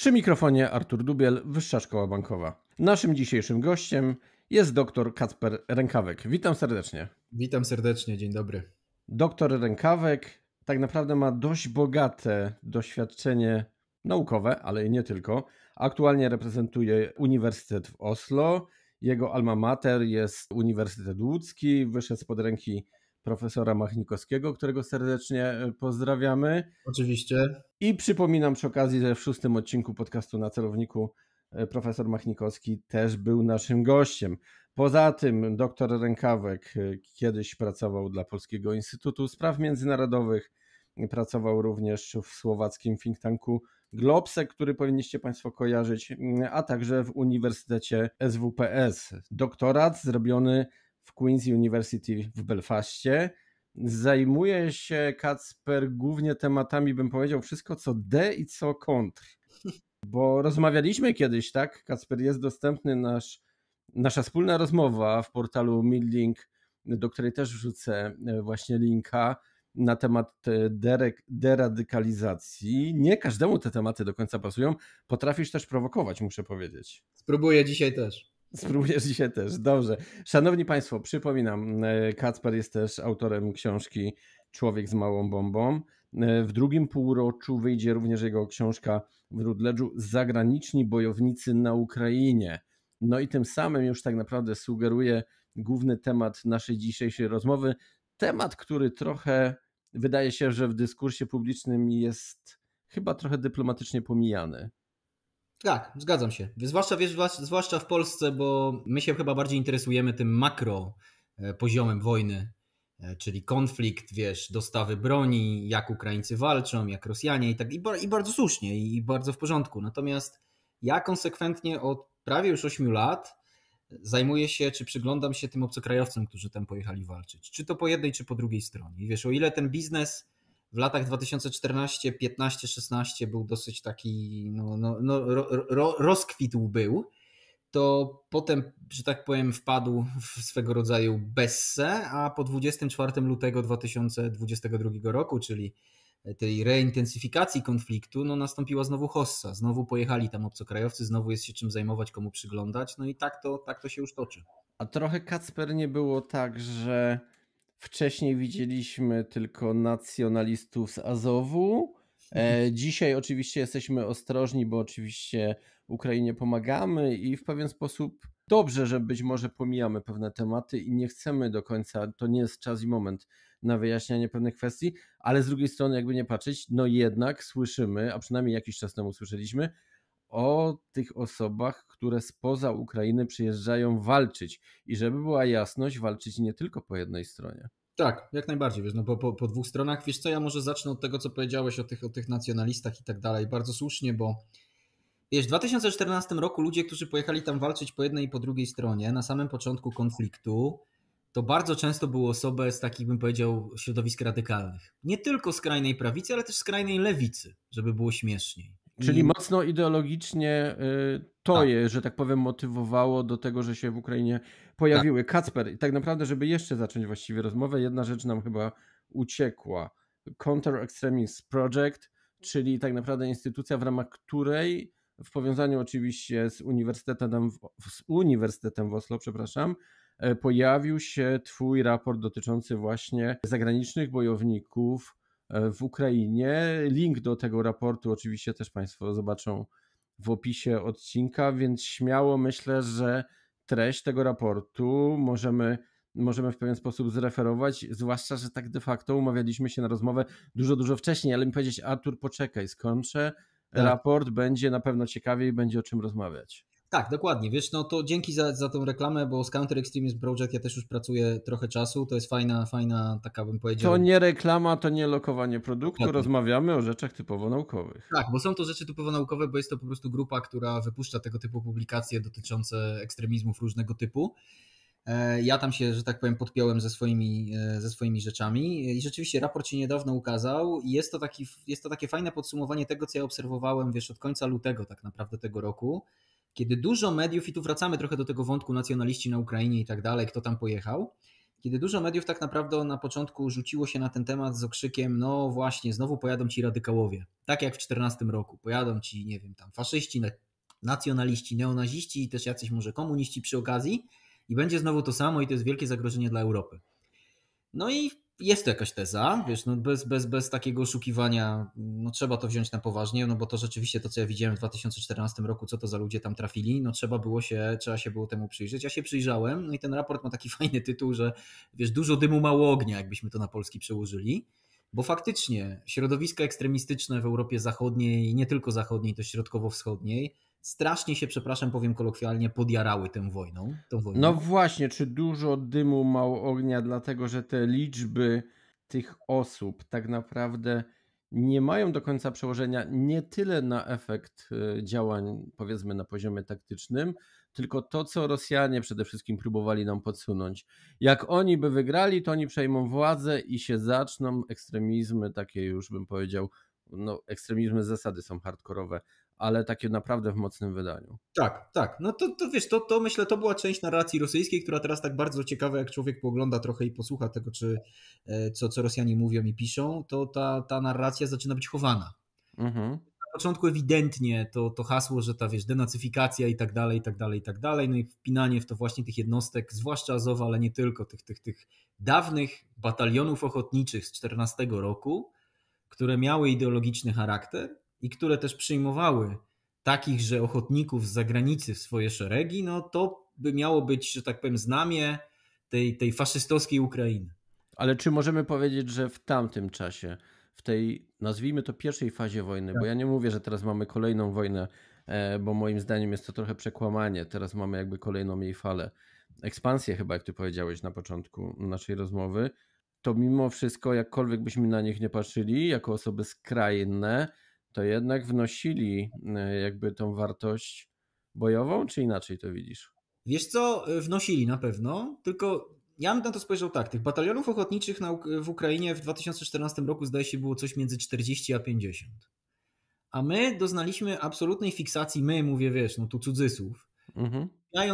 Przy mikrofonie Artur Dubiel, Wyższa Szkoła Bankowa. Naszym dzisiejszym gościem jest dr Kacper Rękawek. Witam serdecznie. Witam serdecznie, dzień dobry. Doktor Rękawek tak naprawdę ma dość bogate doświadczenie naukowe, ale i nie tylko. Aktualnie reprezentuje Uniwersytet w Oslo. Jego alma mater jest Uniwersytet Łódzki. Wyszedł spod ręki profesora Machnikowskiego, którego serdecznie pozdrawiamy. Oczywiście. I przypominam przy okazji, że w szóstym odcinku podcastu na celowniku e, profesor Machnikowski też był naszym gościem. Poza tym doktor Rękawek e, kiedyś pracował dla Polskiego Instytutu Spraw Międzynarodowych, pracował również w słowackim think tanku Globse, który powinniście Państwo kojarzyć, a także w Uniwersytecie SWPS. Doktorat zrobiony w Queen's University w Belfaście zajmuje się Kacper głównie tematami, bym powiedział, wszystko co D i co kontr. Bo rozmawialiśmy kiedyś, tak? Kacper jest dostępny nasz, nasza wspólna rozmowa w portalu Midlink, do której też wrzucę e, właśnie linka na temat e, derek, deradykalizacji. Nie każdemu te tematy do końca pasują. Potrafisz też prowokować, muszę powiedzieć. Spróbuję dzisiaj też. Spróbujesz dzisiaj też. Dobrze. Szanowni Państwo, przypominam, e, Kacper jest też autorem książki Człowiek z małą bombą. E, w drugim półroczu wyjdzie również jego książka w Rudledżu Zagraniczni bojownicy na Ukrainie. No i tym samym już tak naprawdę sugeruje główny temat naszej dzisiejszej rozmowy. Temat, który trochę wydaje się, że w dyskursie publicznym jest chyba trochę dyplomatycznie pomijany. Tak, zgadzam się. Zwłaszcza, wiesz, zwłaszcza w Polsce, bo my się chyba bardziej interesujemy tym makro e, poziomem wojny, e, czyli konflikt, wiesz, dostawy broni, jak Ukraińcy walczą, jak Rosjanie i tak. I, i bardzo słusznie, i bardzo w porządku. Natomiast ja konsekwentnie od prawie już 8 lat zajmuję się, czy przyglądam się tym obcokrajowcom, którzy tam pojechali walczyć. Czy to po jednej, czy po drugiej stronie. I wiesz, o ile ten biznes w latach 2014, 15, 16 był dosyć taki, no, no, no ro, rozkwitł był, to potem, że tak powiem, wpadł w swego rodzaju bessę, a po 24 lutego 2022 roku, czyli e, tej reintensyfikacji konfliktu, no nastąpiła znowu hossa, znowu pojechali tam obcokrajowcy, znowu jest się czym zajmować, komu przyglądać, no i tak to, tak to się już toczy. A trochę Kacper nie było tak, że Wcześniej widzieliśmy tylko nacjonalistów z Azowu. E, mhm. dzisiaj oczywiście jesteśmy ostrożni, bo oczywiście Ukrainie pomagamy i w pewien sposób dobrze, że być może pomijamy pewne tematy i nie chcemy do końca, to nie jest czas i moment na wyjaśnianie pewnych kwestii, ale z drugiej strony, jakby nie patrzeć, no jednak słyszymy, a przynajmniej jakiś czas temu słyszeliśmy, o tych osobach, które spoza Ukrainy przyjeżdżają walczyć. I żeby była jasność, walczyć nie tylko po jednej stronie. Tak, jak najbardziej, wiesz, no po, po, po dwóch stronach. Wiesz co, ja może zacznę od tego, co powiedziałeś o tych, o tych nacjonalistach i tak dalej. Bardzo słusznie, bo wiesz, w 2014 roku ludzie, którzy pojechali tam walczyć po jednej i po drugiej stronie, na samym początku konfliktu, to bardzo często były osoby z takich, bym powiedział, środowisk radykalnych. Nie tylko skrajnej prawicy, ale też skrajnej lewicy, żeby było śmieszniej. Czyli mocno ideologicznie y, to tak. je, że tak powiem, motywowało do tego, że się w Ukrainie pojawiły. Tak. Kacper, tak naprawdę, żeby jeszcze zacząć właściwie rozmowę, jedna rzecz nam chyba uciekła. Counter Extremist Project, czyli tak naprawdę instytucja, w ramach której w powiązaniu oczywiście z Uniwersytetem z Uniwersytetem w Oslo, przepraszam, e, pojawił się twój raport dotyczący właśnie zagranicznych bojowników E, w Ukrainie. Link do tego raportu oczywiście też Państwo zobaczą w opisie odcinka, więc śmiało myślę, że treść tego raportu możemy, możemy w pewien sposób zreferować, zwłaszcza, że tak de facto umawialiśmy się na rozmowę dużo, dużo wcześniej, ale mi powiedzieć, Artur, poczekaj, skończę. Tak. Raport będzie na pewno ciekawiej, będzie o czym rozmawiać. Tak, dokładnie. Wiesz, no to dzięki za, za tą reklamę, bo z Counter Extremism Project ja też już pracuję trochę czasu. To jest fajna, fajna, taka bym powiedział. To nie reklama, to nie lokowanie produktu. Tak. Rozmawiamy o rzeczach typowo naukowych. Tak, bo są to rzeczy typowo naukowe, bo jest to po prostu grupa, która wypuszcza tego typu publikacje dotyczące ekstremizmów różnego typu. E, ja tam się, że tak powiem, podpiąłem ze swoimi, e, ze swoimi rzeczami e, i rzeczywiście raport się niedawno ukazał i jest to, taki, jest to takie fajne podsumowanie tego, co ja obserwowałem, wiesz, od końca lutego tak naprawdę tego roku kiedy dużo mediów, i tu wracamy trochę do tego wątku nacjonaliści na Ukrainie i tak dalej, kto tam pojechał, kiedy dużo mediów tak naprawdę na początku rzuciło się na ten temat z okrzykiem, no właśnie, znowu pojadą ci radykałowie, tak jak w 14 roku, pojadą ci, nie wiem, tam faszyści, nacjonaliści, neonaziści i też jacyś może komuniści przy okazji i będzie znowu to samo i to jest wielkie zagrożenie dla Europy. No i jest to jakaś teza, wiesz, no bez, bez, bez takiego oszukiwania, no trzeba to wziąć na poważnie, no bo to rzeczywiście to, co ja widziałem w 2014 roku, co to za ludzie tam trafili, no trzeba było się, trzeba się było temu przyjrzeć. Ja się przyjrzałem, no i ten raport ma taki fajny tytuł, że wiesz, dużo dymu, mało ognia, jakbyśmy to na polski przełożyli, bo faktycznie środowiska ekstremistyczne w Europie Zachodniej, nie tylko zachodniej, to środkowo-wschodniej, strasznie się, przepraszam, powiem kolokwialnie, podjarały tą wojną, tą wojną. No właśnie, czy dużo dymu, mało ognia, dlatego że te liczby tych osób tak naprawdę nie mają do końca przełożenia nie tyle na efekt y, działań, powiedzmy, na poziomie taktycznym, tylko to, co Rosjanie przede wszystkim próbowali nam podsunąć. Jak oni by wygrali, to oni przejmą władzę i się zaczną ekstremizmy, takie już bym powiedział, no ekstremizmy zasady są hardkorowe, ale takie naprawdę w mocnym wydaniu. Tak, tak. No to, to wiesz, to, to myślę, to była część narracji rosyjskiej, która teraz tak bardzo ciekawa, jak człowiek poogląda trochę i posłucha tego, czy, e, co, co Rosjanie mówią i piszą, to ta, ta narracja zaczyna być chowana. Mhm na początku ewidentnie to, to hasło, że ta wiesz, denacyfikacja i tak dalej, i tak dalej, i tak dalej, no i wpinanie w to właśnie tych jednostek, zwłaszcza Azowa, ale nie tylko, tych, tych, tych dawnych batalionów ochotniczych z 14 roku, które miały ideologiczny charakter, i które też przyjmowały takich, że ochotników z zagranicy w swoje szeregi, no to by miało być, że tak powiem, znamie tej, tej faszystowskiej Ukrainy. Ale czy możemy powiedzieć, że w tamtym czasie, w tej, nazwijmy to pierwszej fazie wojny, tak. bo ja nie mówię, że teraz mamy kolejną wojnę, e, bo moim zdaniem jest to trochę przekłamanie, teraz mamy jakby kolejną jej falę, ekspansję chyba, jak ty powiedziałeś na początku naszej rozmowy, to mimo wszystko, jakkolwiek byśmy na nich nie patrzyli, jako osoby skrajne, to jednak wnosili e, jakby tą wartość bojową, czy inaczej to widzisz? Wiesz co, e, wnosili na pewno, tylko ja bym na to spojrzał tak, tych batalionów ochotniczych w Ukrainie w 2014 roku zdaje się było coś między 40 a 50. A my doznaliśmy absolutnej fiksacji, my mówię, wiesz, no tu cudzysłów, mhm.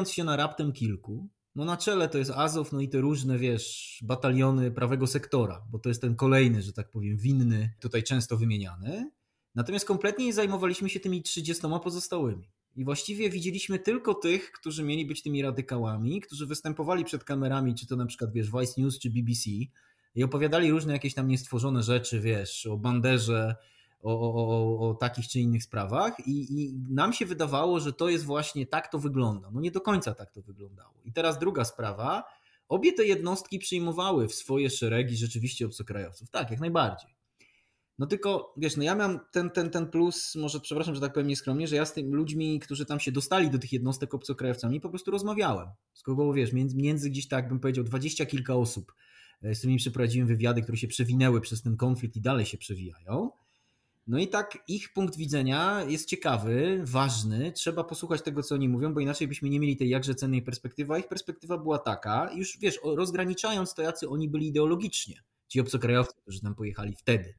się na raptem kilku, no na czele to jest Azow, no i te różne, wiesz, bataliony prawego sektora, bo to jest ten kolejny, że tak powiem, winny, tutaj często wymieniany. Natomiast kompletnie nie zajmowaliśmy się tymi 30 pozostałymi. I właściwie widzieliśmy tylko tych, którzy mieli być tymi radykałami, którzy występowali przed kamerami, czy to na przykład wiesz, Vice News czy BBC i opowiadali różne jakieś tam niestworzone rzeczy, wiesz, o banderze, o, o, o, o takich czy innych sprawach I, I, nam się wydawało, że to jest właśnie tak to wygląda. No nie do końca tak to wyglądało. I teraz druga sprawa. Obie te jednostki przyjmowały w swoje szeregi rzeczywiście obcokrajowców. Tak, jak najbardziej. No tylko, wiesz, no ja miałem ten, ten, ten plus, może przepraszam, że tak powiem nieskromnie, że ja z tymi ludźmi, którzy tam się dostali do tych jednostek obcokrajowcami, po prostu rozmawiałem. z kogo, wiesz, między, między gdzieś tak bym powiedział dwadzieścia kilka osób, e, z którymi przeprowadziłem wywiady, które się przewinęły przez ten konflikt i dalej się przewijają. No i tak ich punkt widzenia jest ciekawy, ważny, trzeba posłuchać tego, co oni mówią, bo inaczej byśmy nie mieli tej jakże cennej perspektywy, a ich perspektywa była taka, już wiesz, rozgraniczając to, jacy oni byli ideologicznie, ci obcokrajowcy, którzy tam pojechali wtedy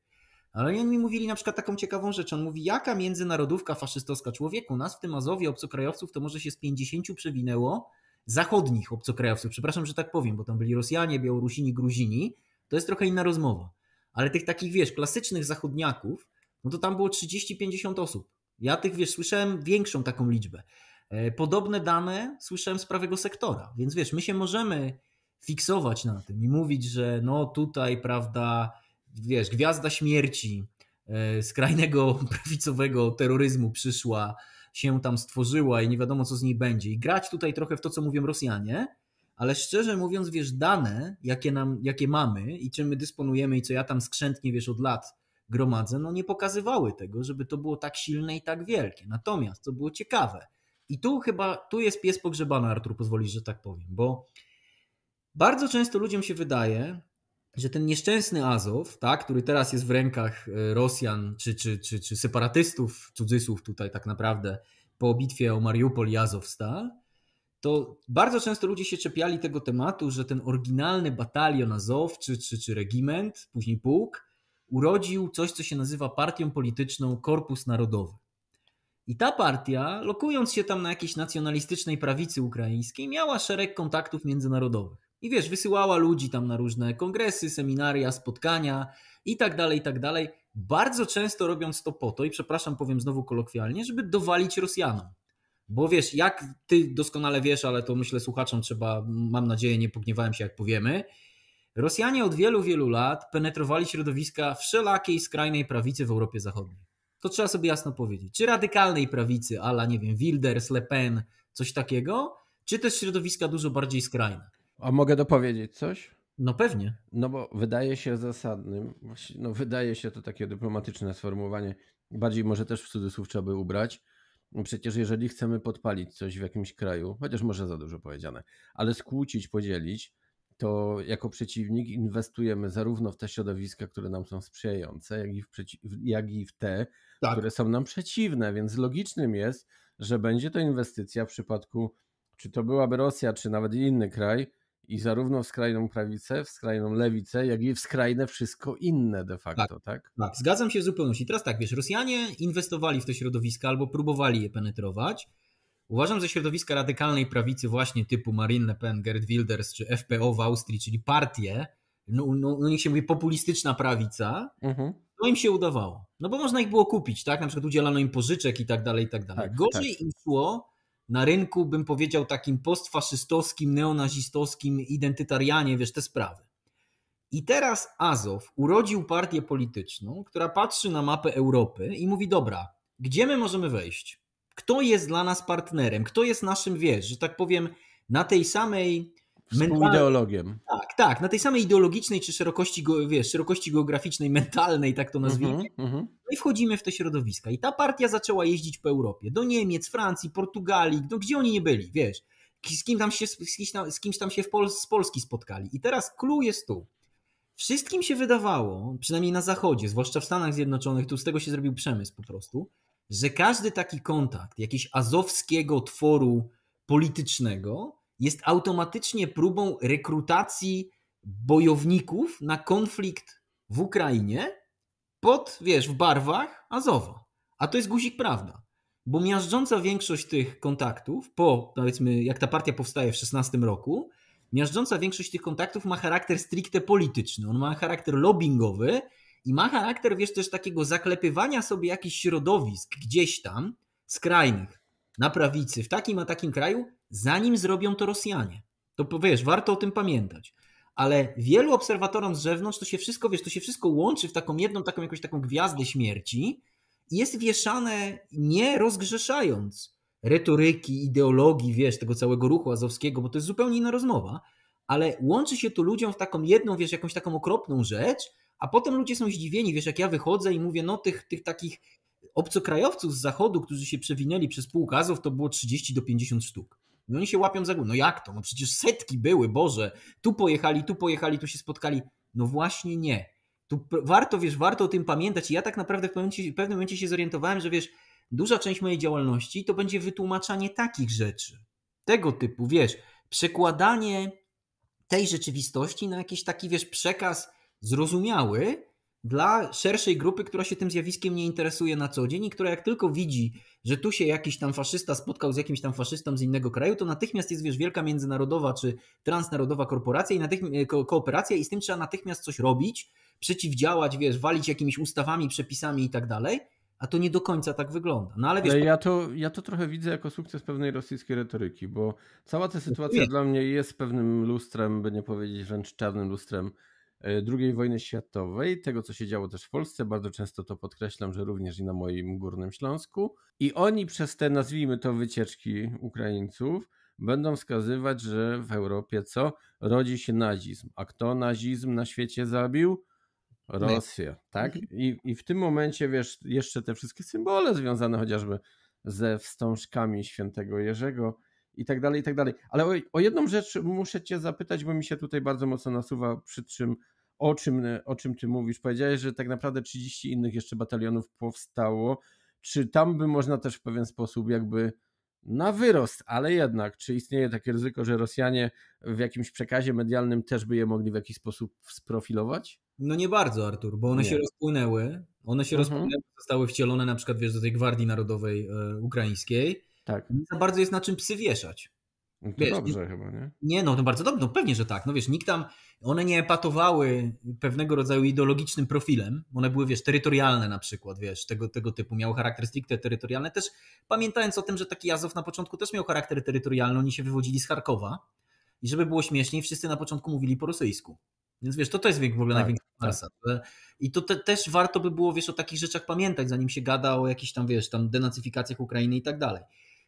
ale oni mówili na przykład taką ciekawą rzecz. On mówi, jaka międzynarodówka faszystowska człowieku, nas w tym Azowie obcokrajowców to może się z 50 przewinęło, zachodnich obcokrajowców, przepraszam, że tak powiem, bo tam byli Rosjanie, Białorusini, Gruzini, to jest trochę inna rozmowa. Ale tych takich, wiesz, klasycznych zachodniaków, no to tam było 30-50 osób. Ja tych, wiesz, słyszałem większą taką liczbę. E, podobne dane słyszałem z prawego sektora, więc wiesz, my się możemy fiksować na tym i mówić, że no tutaj, prawda, wiesz, gwiazda śmierci, e, skrajnego prawicowego terroryzmu przyszła, się tam stworzyła i nie wiadomo, co z niej będzie. I grać tutaj trochę w to, co mówią Rosjanie, ale szczerze mówiąc, wiesz, dane, jakie, nam, jakie mamy i czym my dysponujemy i co ja tam skrzętnie, wiesz, od lat gromadzę, no nie pokazywały tego, żeby to było tak silne i tak wielkie. Natomiast, co było ciekawe, i tu chyba, tu jest pies pogrzebany, Artur, pozwolisz, że tak powiem, bo bardzo często ludziom się wydaje, że ten nieszczęsny Azow, tak, który teraz jest w rękach e, Rosjan czy, czy, czy, czy separatystów, cudzysłów tutaj tak naprawdę, po bitwie o Mariupol i Azowstal, to bardzo często ludzie się czepiali tego tematu, że ten oryginalny batalion Azow czy, czy, czy regiment, później pułk, urodził coś, co się nazywa partią polityczną Korpus Narodowy. I ta partia, lokując się tam na jakiejś nacjonalistycznej prawicy ukraińskiej, miała szereg kontaktów międzynarodowych. I wiesz, wysyłała ludzi tam na różne kongresy, seminaria, spotkania i tak dalej, i tak dalej. Bardzo często robiąc to po to, i przepraszam, powiem znowu kolokwialnie, żeby dowalić Rosjanom. Bo wiesz, jak ty doskonale wiesz, ale to myślę słuchaczom trzeba, mam nadzieję, nie pogniewałem się, jak powiemy. Rosjanie od wielu, wielu lat penetrowali środowiska wszelakiej skrajnej prawicy w Europie Zachodniej. To trzeba sobie jasno powiedzieć. Czy radykalnej prawicy, ala nie wiem, Wilders, Le Pen, coś takiego, czy też środowiska dużo bardziej skrajne. A mogę dopowiedzieć coś? No pewnie. No bo wydaje się zasadnym, no wydaje się to takie dyplomatyczne sformułowanie, bardziej może też w cudzysłów trzeba by ubrać. No przecież jeżeli chcemy podpalić coś w jakimś kraju, chociaż może za dużo powiedziane, ale skłócić, podzielić, to jako przeciwnik inwestujemy zarówno w te środowiska, które nam są sprzyjające, jak i w, jak i w te, tak. które są nam przeciwne. Więc logicznym jest, że będzie to inwestycja w przypadku, czy to byłaby Rosja, czy nawet inny kraj, i zarówno w skrajną prawicę, w skrajną lewicę, jak i w skrajne wszystko inne de tak, facto, tak? Tak, tak zgadzam się w zupełności. Teraz tak, wiesz, Rosjanie inwestowali w te środowiska albo próbowali je penetrować. Uważam, że środowiska radykalnej prawicy właśnie typu Marine Le Pen, Gerd Wilders czy FPO w Austrii, czyli partie, no, no, no niech się mówi populistyczna prawica, mhm. to im się udawało. No bo można ich było kupić, tak? Na przykład udzielano im pożyczek i tak dalej, i tak dalej. Tak, Gorzej tak. im szło na rynku, bym powiedział, takim postfaszystowskim, neonazistowskim identytarianie, wiesz, te sprawy. I teraz Azow urodził partię polityczną, która patrzy na mapę Europy i mówi: Dobra, gdzie my możemy wejść? Kto jest dla nas partnerem? Kto jest naszym, wiesz, że tak powiem, na tej samej ideologiem. Tak, tak, na tej samej ideologicznej czy szerokości, wiesz, szerokości geograficznej, mentalnej, tak to nazwijmy. Mm -hmm. i wchodzimy w te środowiska. I ta partia zaczęła jeździć po Europie, do Niemiec, Francji, Portugalii, no gdzie oni nie byli, wiesz. Z, kim tam się, z, kimś tam, z kimś tam się w Pol z Polski spotkali. I teraz clue jest tu. Wszystkim się wydawało, przynajmniej na Zachodzie, zwłaszcza w Stanach Zjednoczonych, tu z tego się zrobił przemysł po prostu, że każdy taki kontakt jakiegoś azowskiego tworu politycznego jest automatycznie próbą rekrutacji bojowników na konflikt w Ukrainie pod, wiesz, w barwach Azowa. A to jest guzik prawda. Bo miażdżąca większość tych kontaktów, po powiedzmy, jak ta partia powstaje w 16 roku, miażdżąca większość tych kontaktów ma charakter stricte polityczny. On ma charakter lobbyingowy i ma charakter, wiesz, też takiego zaklepywania sobie jakichś środowisk gdzieś tam, skrajnych, na prawicy w takim a takim kraju, zanim zrobią to Rosjanie. To wiesz, warto o tym pamiętać. Ale wielu obserwatorom z zewnątrz to się wszystko, wiesz, to się wszystko łączy w taką jedną, taką jakąś taką gwiazdę śmierci i jest wieszane nie rozgrzeszając retoryki, ideologii, wiesz, tego całego ruchu azowskiego, bo to jest zupełnie inna rozmowa, ale łączy się tu ludziom w taką jedną, wiesz, jakąś taką okropną rzecz, a potem ludzie są zdziwieni, wiesz, jak ja wychodzę i mówię, no tych, tych takich obcokrajowców z zachodu, którzy się przewinęli przez półkazów, to było 30 do 50 sztuk. I oni się łapią za głowę. No jak to? No przecież setki były, Boże. Tu pojechali, tu pojechali, tu się spotkali. No właśnie nie. Tu warto, wiesz, warto o tym pamiętać. I ja tak naprawdę w pewnym, w pewnym momencie się zorientowałem, że wiesz, duża część mojej działalności to będzie wytłumaczanie takich rzeczy. Tego typu, wiesz, przekładanie tej rzeczywistości na jakiś taki, wiesz, przekaz zrozumiały, dla szerszej grupy, która się tym zjawiskiem nie interesuje na co dzień i która jak tylko widzi, że tu się jakiś tam faszysta spotkał z jakimś tam faszystą z innego kraju, to natychmiast jest wiesz, wielka międzynarodowa czy transnarodowa korporacja i natychmiast, e, ko kooperacja i z tym trzeba natychmiast coś robić, przeciwdziałać, wiesz, walić jakimiś ustawami, przepisami i tak dalej. A to nie do końca tak wygląda. No ale wiesz, ale ja, to, ja to trochę widzę jako sukces pewnej rosyjskiej retoryki, bo cała ta sytuacja nie. dla mnie jest pewnym lustrem, by nie powiedzieć wręcz czarnym lustrem E, II wojny światowej, tego co się działo też w Polsce, bardzo często to podkreślam, że również i na moim Górnym Śląsku. I oni przez te, nazwijmy to, wycieczki Ukraińców będą wskazywać, że w Europie co? Rodzi się nazizm. A kto nazizm na świecie zabił? Rosję, tak? Mhm. I, I w tym momencie, wiesz, jeszcze te wszystkie symbole związane chociażby ze wstążkami świętego Jerzego, i tak dalej, i tak dalej. Ale o, o, jedną rzecz muszę cię zapytać, bo mi się tutaj bardzo mocno nasuwa, przy czym o czym, o czym ty mówisz. Powiedziałeś, że tak naprawdę 30 innych jeszcze batalionów powstało. Czy tam by można też w pewien sposób jakby na wyrost, ale jednak, czy istnieje takie ryzyko, że Rosjanie w jakimś przekazie medialnym też by je mogli w jakiś sposób sprofilować? No nie bardzo, Artur, bo one nie. się rozpłynęły. One się mhm. rozpłynęły, zostały wcielone na przykład wiesz, do tej Gwardii Narodowej e, Ukraińskiej. Tak. Nie za bardzo jest na czym psy wieszać. No to wiesz, dobrze nie, chyba, nie? Nie, no, to bardzo dobrze, no pewnie, że tak. No wiesz, nikt tam, one nie epatowały pewnego rodzaju ideologicznym profilem. One były, wiesz, terytorialne na przykład, wiesz, tego, tego typu. Miały charakter stricte terytorialny. Też pamiętając o tym, że taki Jazow na początku też miał charakter terytorialny, oni się wywodzili z Charkowa. I żeby było śmieszniej, wszyscy na początku mówili po rosyjsku. Więc wiesz, to, to jest w ogóle tak, największa farsa. Tak. I to te, też warto by było, wiesz, o takich rzeczach pamiętać, zanim się gada o jakichś tam, wiesz, tam denacyfikacjach Ukrainy i tak dalej.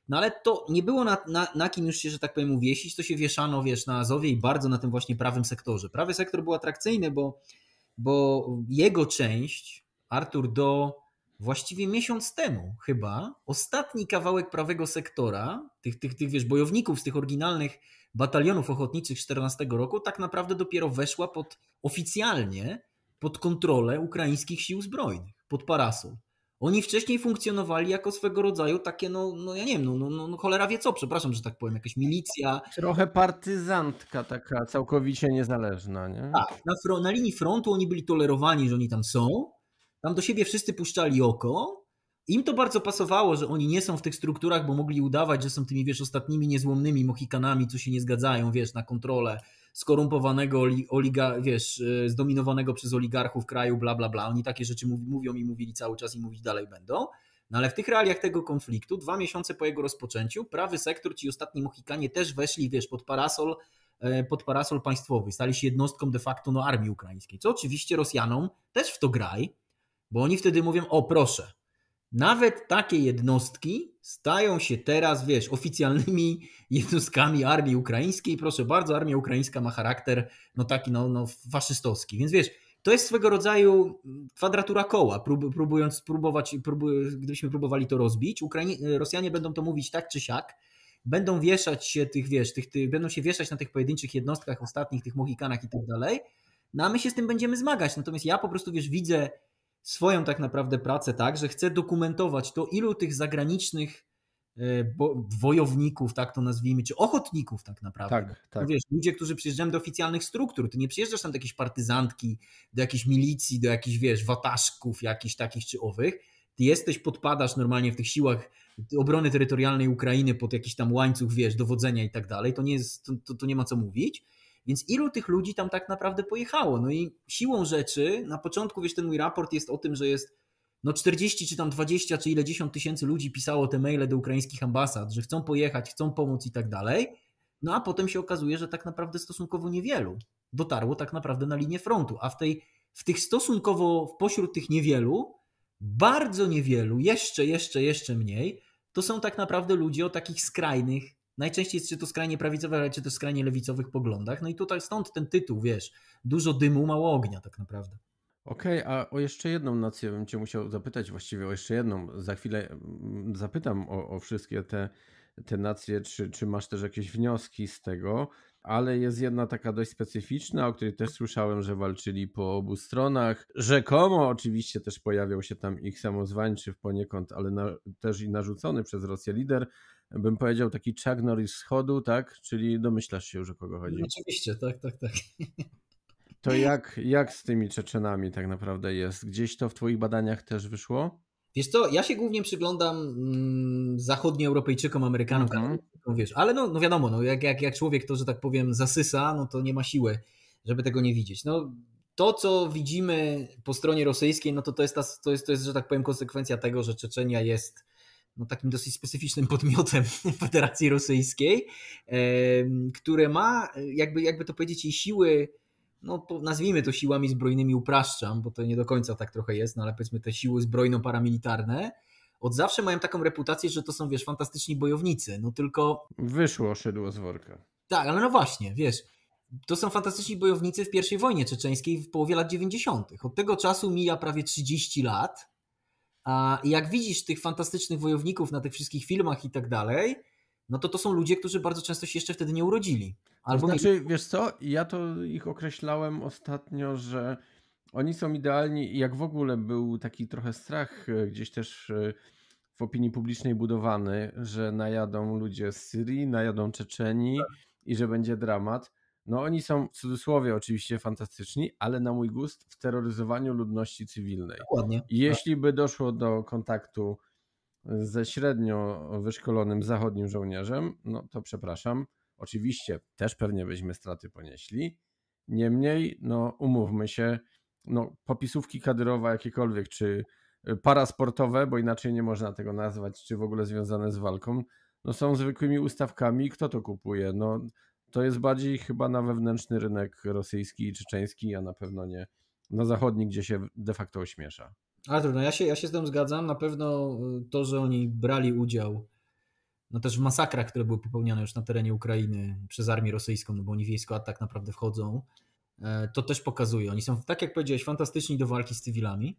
No ale to nie było na, na, na kim już się, że tak powiem, uwiesić, to się wieszano, wiesz, na Azowie i bardzo na tym właśnie prawym sektorze. Prawy sektor był atrakcyjny, bo, bo jego część, Artur do właściwie miesiąc temu chyba, ostatni kawałek prawego sektora, tych, tych, tych wiesz, bojowników z tych oryginalnych batalionów ochotniczych 14 roku, tak naprawdę dopiero weszła pod oficjalnie pod kontrolę ukraińskich sił zbrojnych, pod parasol. Oni wcześniej funkcjonowali jako swego rodzaju takie, no, no ja nie wiem, no, no, no, no cholera wie co, przepraszam, że tak powiem, jakaś milicja. Trochę partyzantka taka, całkowicie niezależna, nie? Tak, na, na linii frontu oni byli tolerowani, że oni tam są, tam do siebie wszyscy puszczali oko, im to bardzo pasowało, że oni nie są w tych strukturach, bo mogli udawać, że są tymi, wiesz, ostatnimi niezłomnymi Mohikanami, co się nie zgadzają, wiesz, na kontrolę skorumpowanego, oliga, wiesz, e, zdominowanego przez oligarchów kraju, bla, bla, bla. Oni takie rzeczy mówi, mówią i mówili cały czas i mówić dalej będą. No ale w tych realiach tego konfliktu, dwa miesiące po jego rozpoczęciu, prawy sektor, ci ostatni Mohikanie też weszli, wiesz, pod parasol, e, pod parasol państwowy. Stali się jednostką de facto no, armii ukraińskiej, co oczywiście Rosjanom też w to graj, bo oni wtedy mówią, o proszę, nawet takie jednostki stają się teraz, wiesz, oficjalnymi jednostkami armii ukraińskiej. Proszę bardzo, armia ukraińska ma charakter no taki no, no faszystowski. Więc wiesz, to jest swego rodzaju mm, kwadratura koła, prób, próbując spróbować, próbu, gdybyśmy próbowali to rozbić. Rosjanie będą to mówić tak czy siak. Będą wieszać się tych, wiesz, tych, będą się wieszać na tych pojedynczych jednostkach ostatnich, tych Mohikanach i tak dalej. No a my się z tym będziemy zmagać. Natomiast ja po prostu, wiesz, widzę swoją tak naprawdę pracę tak, że chcę dokumentować to, ilu tych zagranicznych e, wojowników, tak to nazwijmy, czy ochotników tak naprawdę. Tak, tak. wiesz, ludzie, którzy przyjeżdżają do oficjalnych struktur, ty nie przyjeżdżasz tam do jakiejś partyzantki, do jakiejś milicji, do jakichś, wiesz, wataszków jakichś takich czy owych, ty jesteś, podpadasz normalnie w tych siłach obrony terytorialnej Ukrainy pod jakiś tam łańcuch, wiesz, dowodzenia i tak dalej, to nie jest, to, to, to nie ma co mówić, więc ilu tych ludzi tam tak naprawdę pojechało? No i siłą rzeczy, na początku, wiesz, ten mój raport jest o tym, że jest no 40 czy tam 20 czy ile 10 tysięcy ludzi pisało te maile do ukraińskich ambasad, że chcą pojechać, chcą pomóc i tak dalej. No a potem się okazuje, że tak naprawdę stosunkowo niewielu dotarło tak naprawdę na linię frontu, a w, tej, w tych stosunkowo, pośród tych niewielu, bardzo niewielu, jeszcze, jeszcze, jeszcze mniej, to są tak naprawdę ludzie o takich skrajnych najczęściej jest, czy to skrajnie prawicowych, ale czy to skrajnie lewicowych poglądach. No i tutaj stąd ten tytuł, wiesz, dużo dymu, mało ognia tak naprawdę. Okej, okay, a o jeszcze jedną nację bym cię musiał zapytać, właściwie o jeszcze jedną. Za chwilę mm, zapytam o, o wszystkie te, te nacje, czy, czy masz też jakieś wnioski z tego, ale jest jedna taka dość specyficzna, o której też słyszałem, że walczyli po obu stronach. Rzekomo oczywiście też pojawiał się tam ich samozwańczy poniekąd, ale na, też i narzucony przez Rosję lider bym powiedział, taki Chuck Norris schodu, tak? Czyli domyślasz się już o kogo chodzi. Oczywiście, tak, tak, tak. To jak, jak z tymi Czeczenami tak naprawdę jest? Gdzieś to w Twoich badaniach też wyszło? Wiesz co, ja się głównie przyglądam mm, zachodnioeuropejczykom, Amerykanom, mm -hmm. wiesz, ale no, no wiadomo, no, jak, jak, jak człowiek to, że tak powiem, zasysa, no to nie ma siły, żeby tego nie widzieć. No, to, co widzimy po stronie rosyjskiej, no to to jest, ta, to jest, to jest że tak powiem, konsekwencja tego, że Czeczenia jest no, takim dosyć specyficznym podmiotem Federacji Rosyjskiej, które ma, jakby, jakby to powiedzieć, jej siły, no nazwijmy to siłami zbrojnymi, upraszczam, bo to nie do końca tak trochę jest, no ale powiedzmy te siły zbrojno-paramilitarne, od zawsze mają taką reputację, że to są, wiesz, fantastyczni bojownicy, no tylko... Wyszło szedło z worka. Tak, ale no właśnie, wiesz, to są fantastyczni bojownicy w pierwszej wojnie czeczeńskiej w połowie lat 90. Od tego czasu mija prawie 30 lat, a jak widzisz tych fantastycznych wojowników na tych wszystkich filmach i tak dalej, no to to są ludzie, którzy bardzo często się jeszcze wtedy nie urodzili. Albo znaczy, mieli... wiesz co, ja to ich określałem ostatnio, że oni są idealni jak w ogóle był taki trochę strach e, gdzieś też e, w opinii publicznej budowany, że najadą ludzie z Syrii, najadą Czeczeni tak. i że będzie dramat. No oni są w cudzysłowie oczywiście fantastyczni, ale na mój gust w terroryzowaniu ludności cywilnej. Dokładnie. Jeśli by doszło do kontaktu ze średnio wyszkolonym zachodnim żołnierzem, no to przepraszam, oczywiście też pewnie byśmy straty ponieśli. Niemniej, no umówmy się, no popisówki kadrowe jakiekolwiek, czy y, parasportowe, bo inaczej nie można tego nazwać, czy w ogóle związane z walką, no są zwykłymi ustawkami. Kto to kupuje? No to jest bardziej chyba na wewnętrzny rynek rosyjski i czeczeński, a na pewno nie na zachodni, gdzie się de facto ośmiesza. Ale trudno, ja się, ja się z tym zgadzam. Na pewno y, to, że oni brali udział no też w masakrach, które były popełniane już na terenie Ukrainy przez armię rosyjską, no bo oni w jej skład tak naprawdę wchodzą, e, to też pokazuje. Oni są, tak jak powiedziałeś, fantastyczni do walki z cywilami,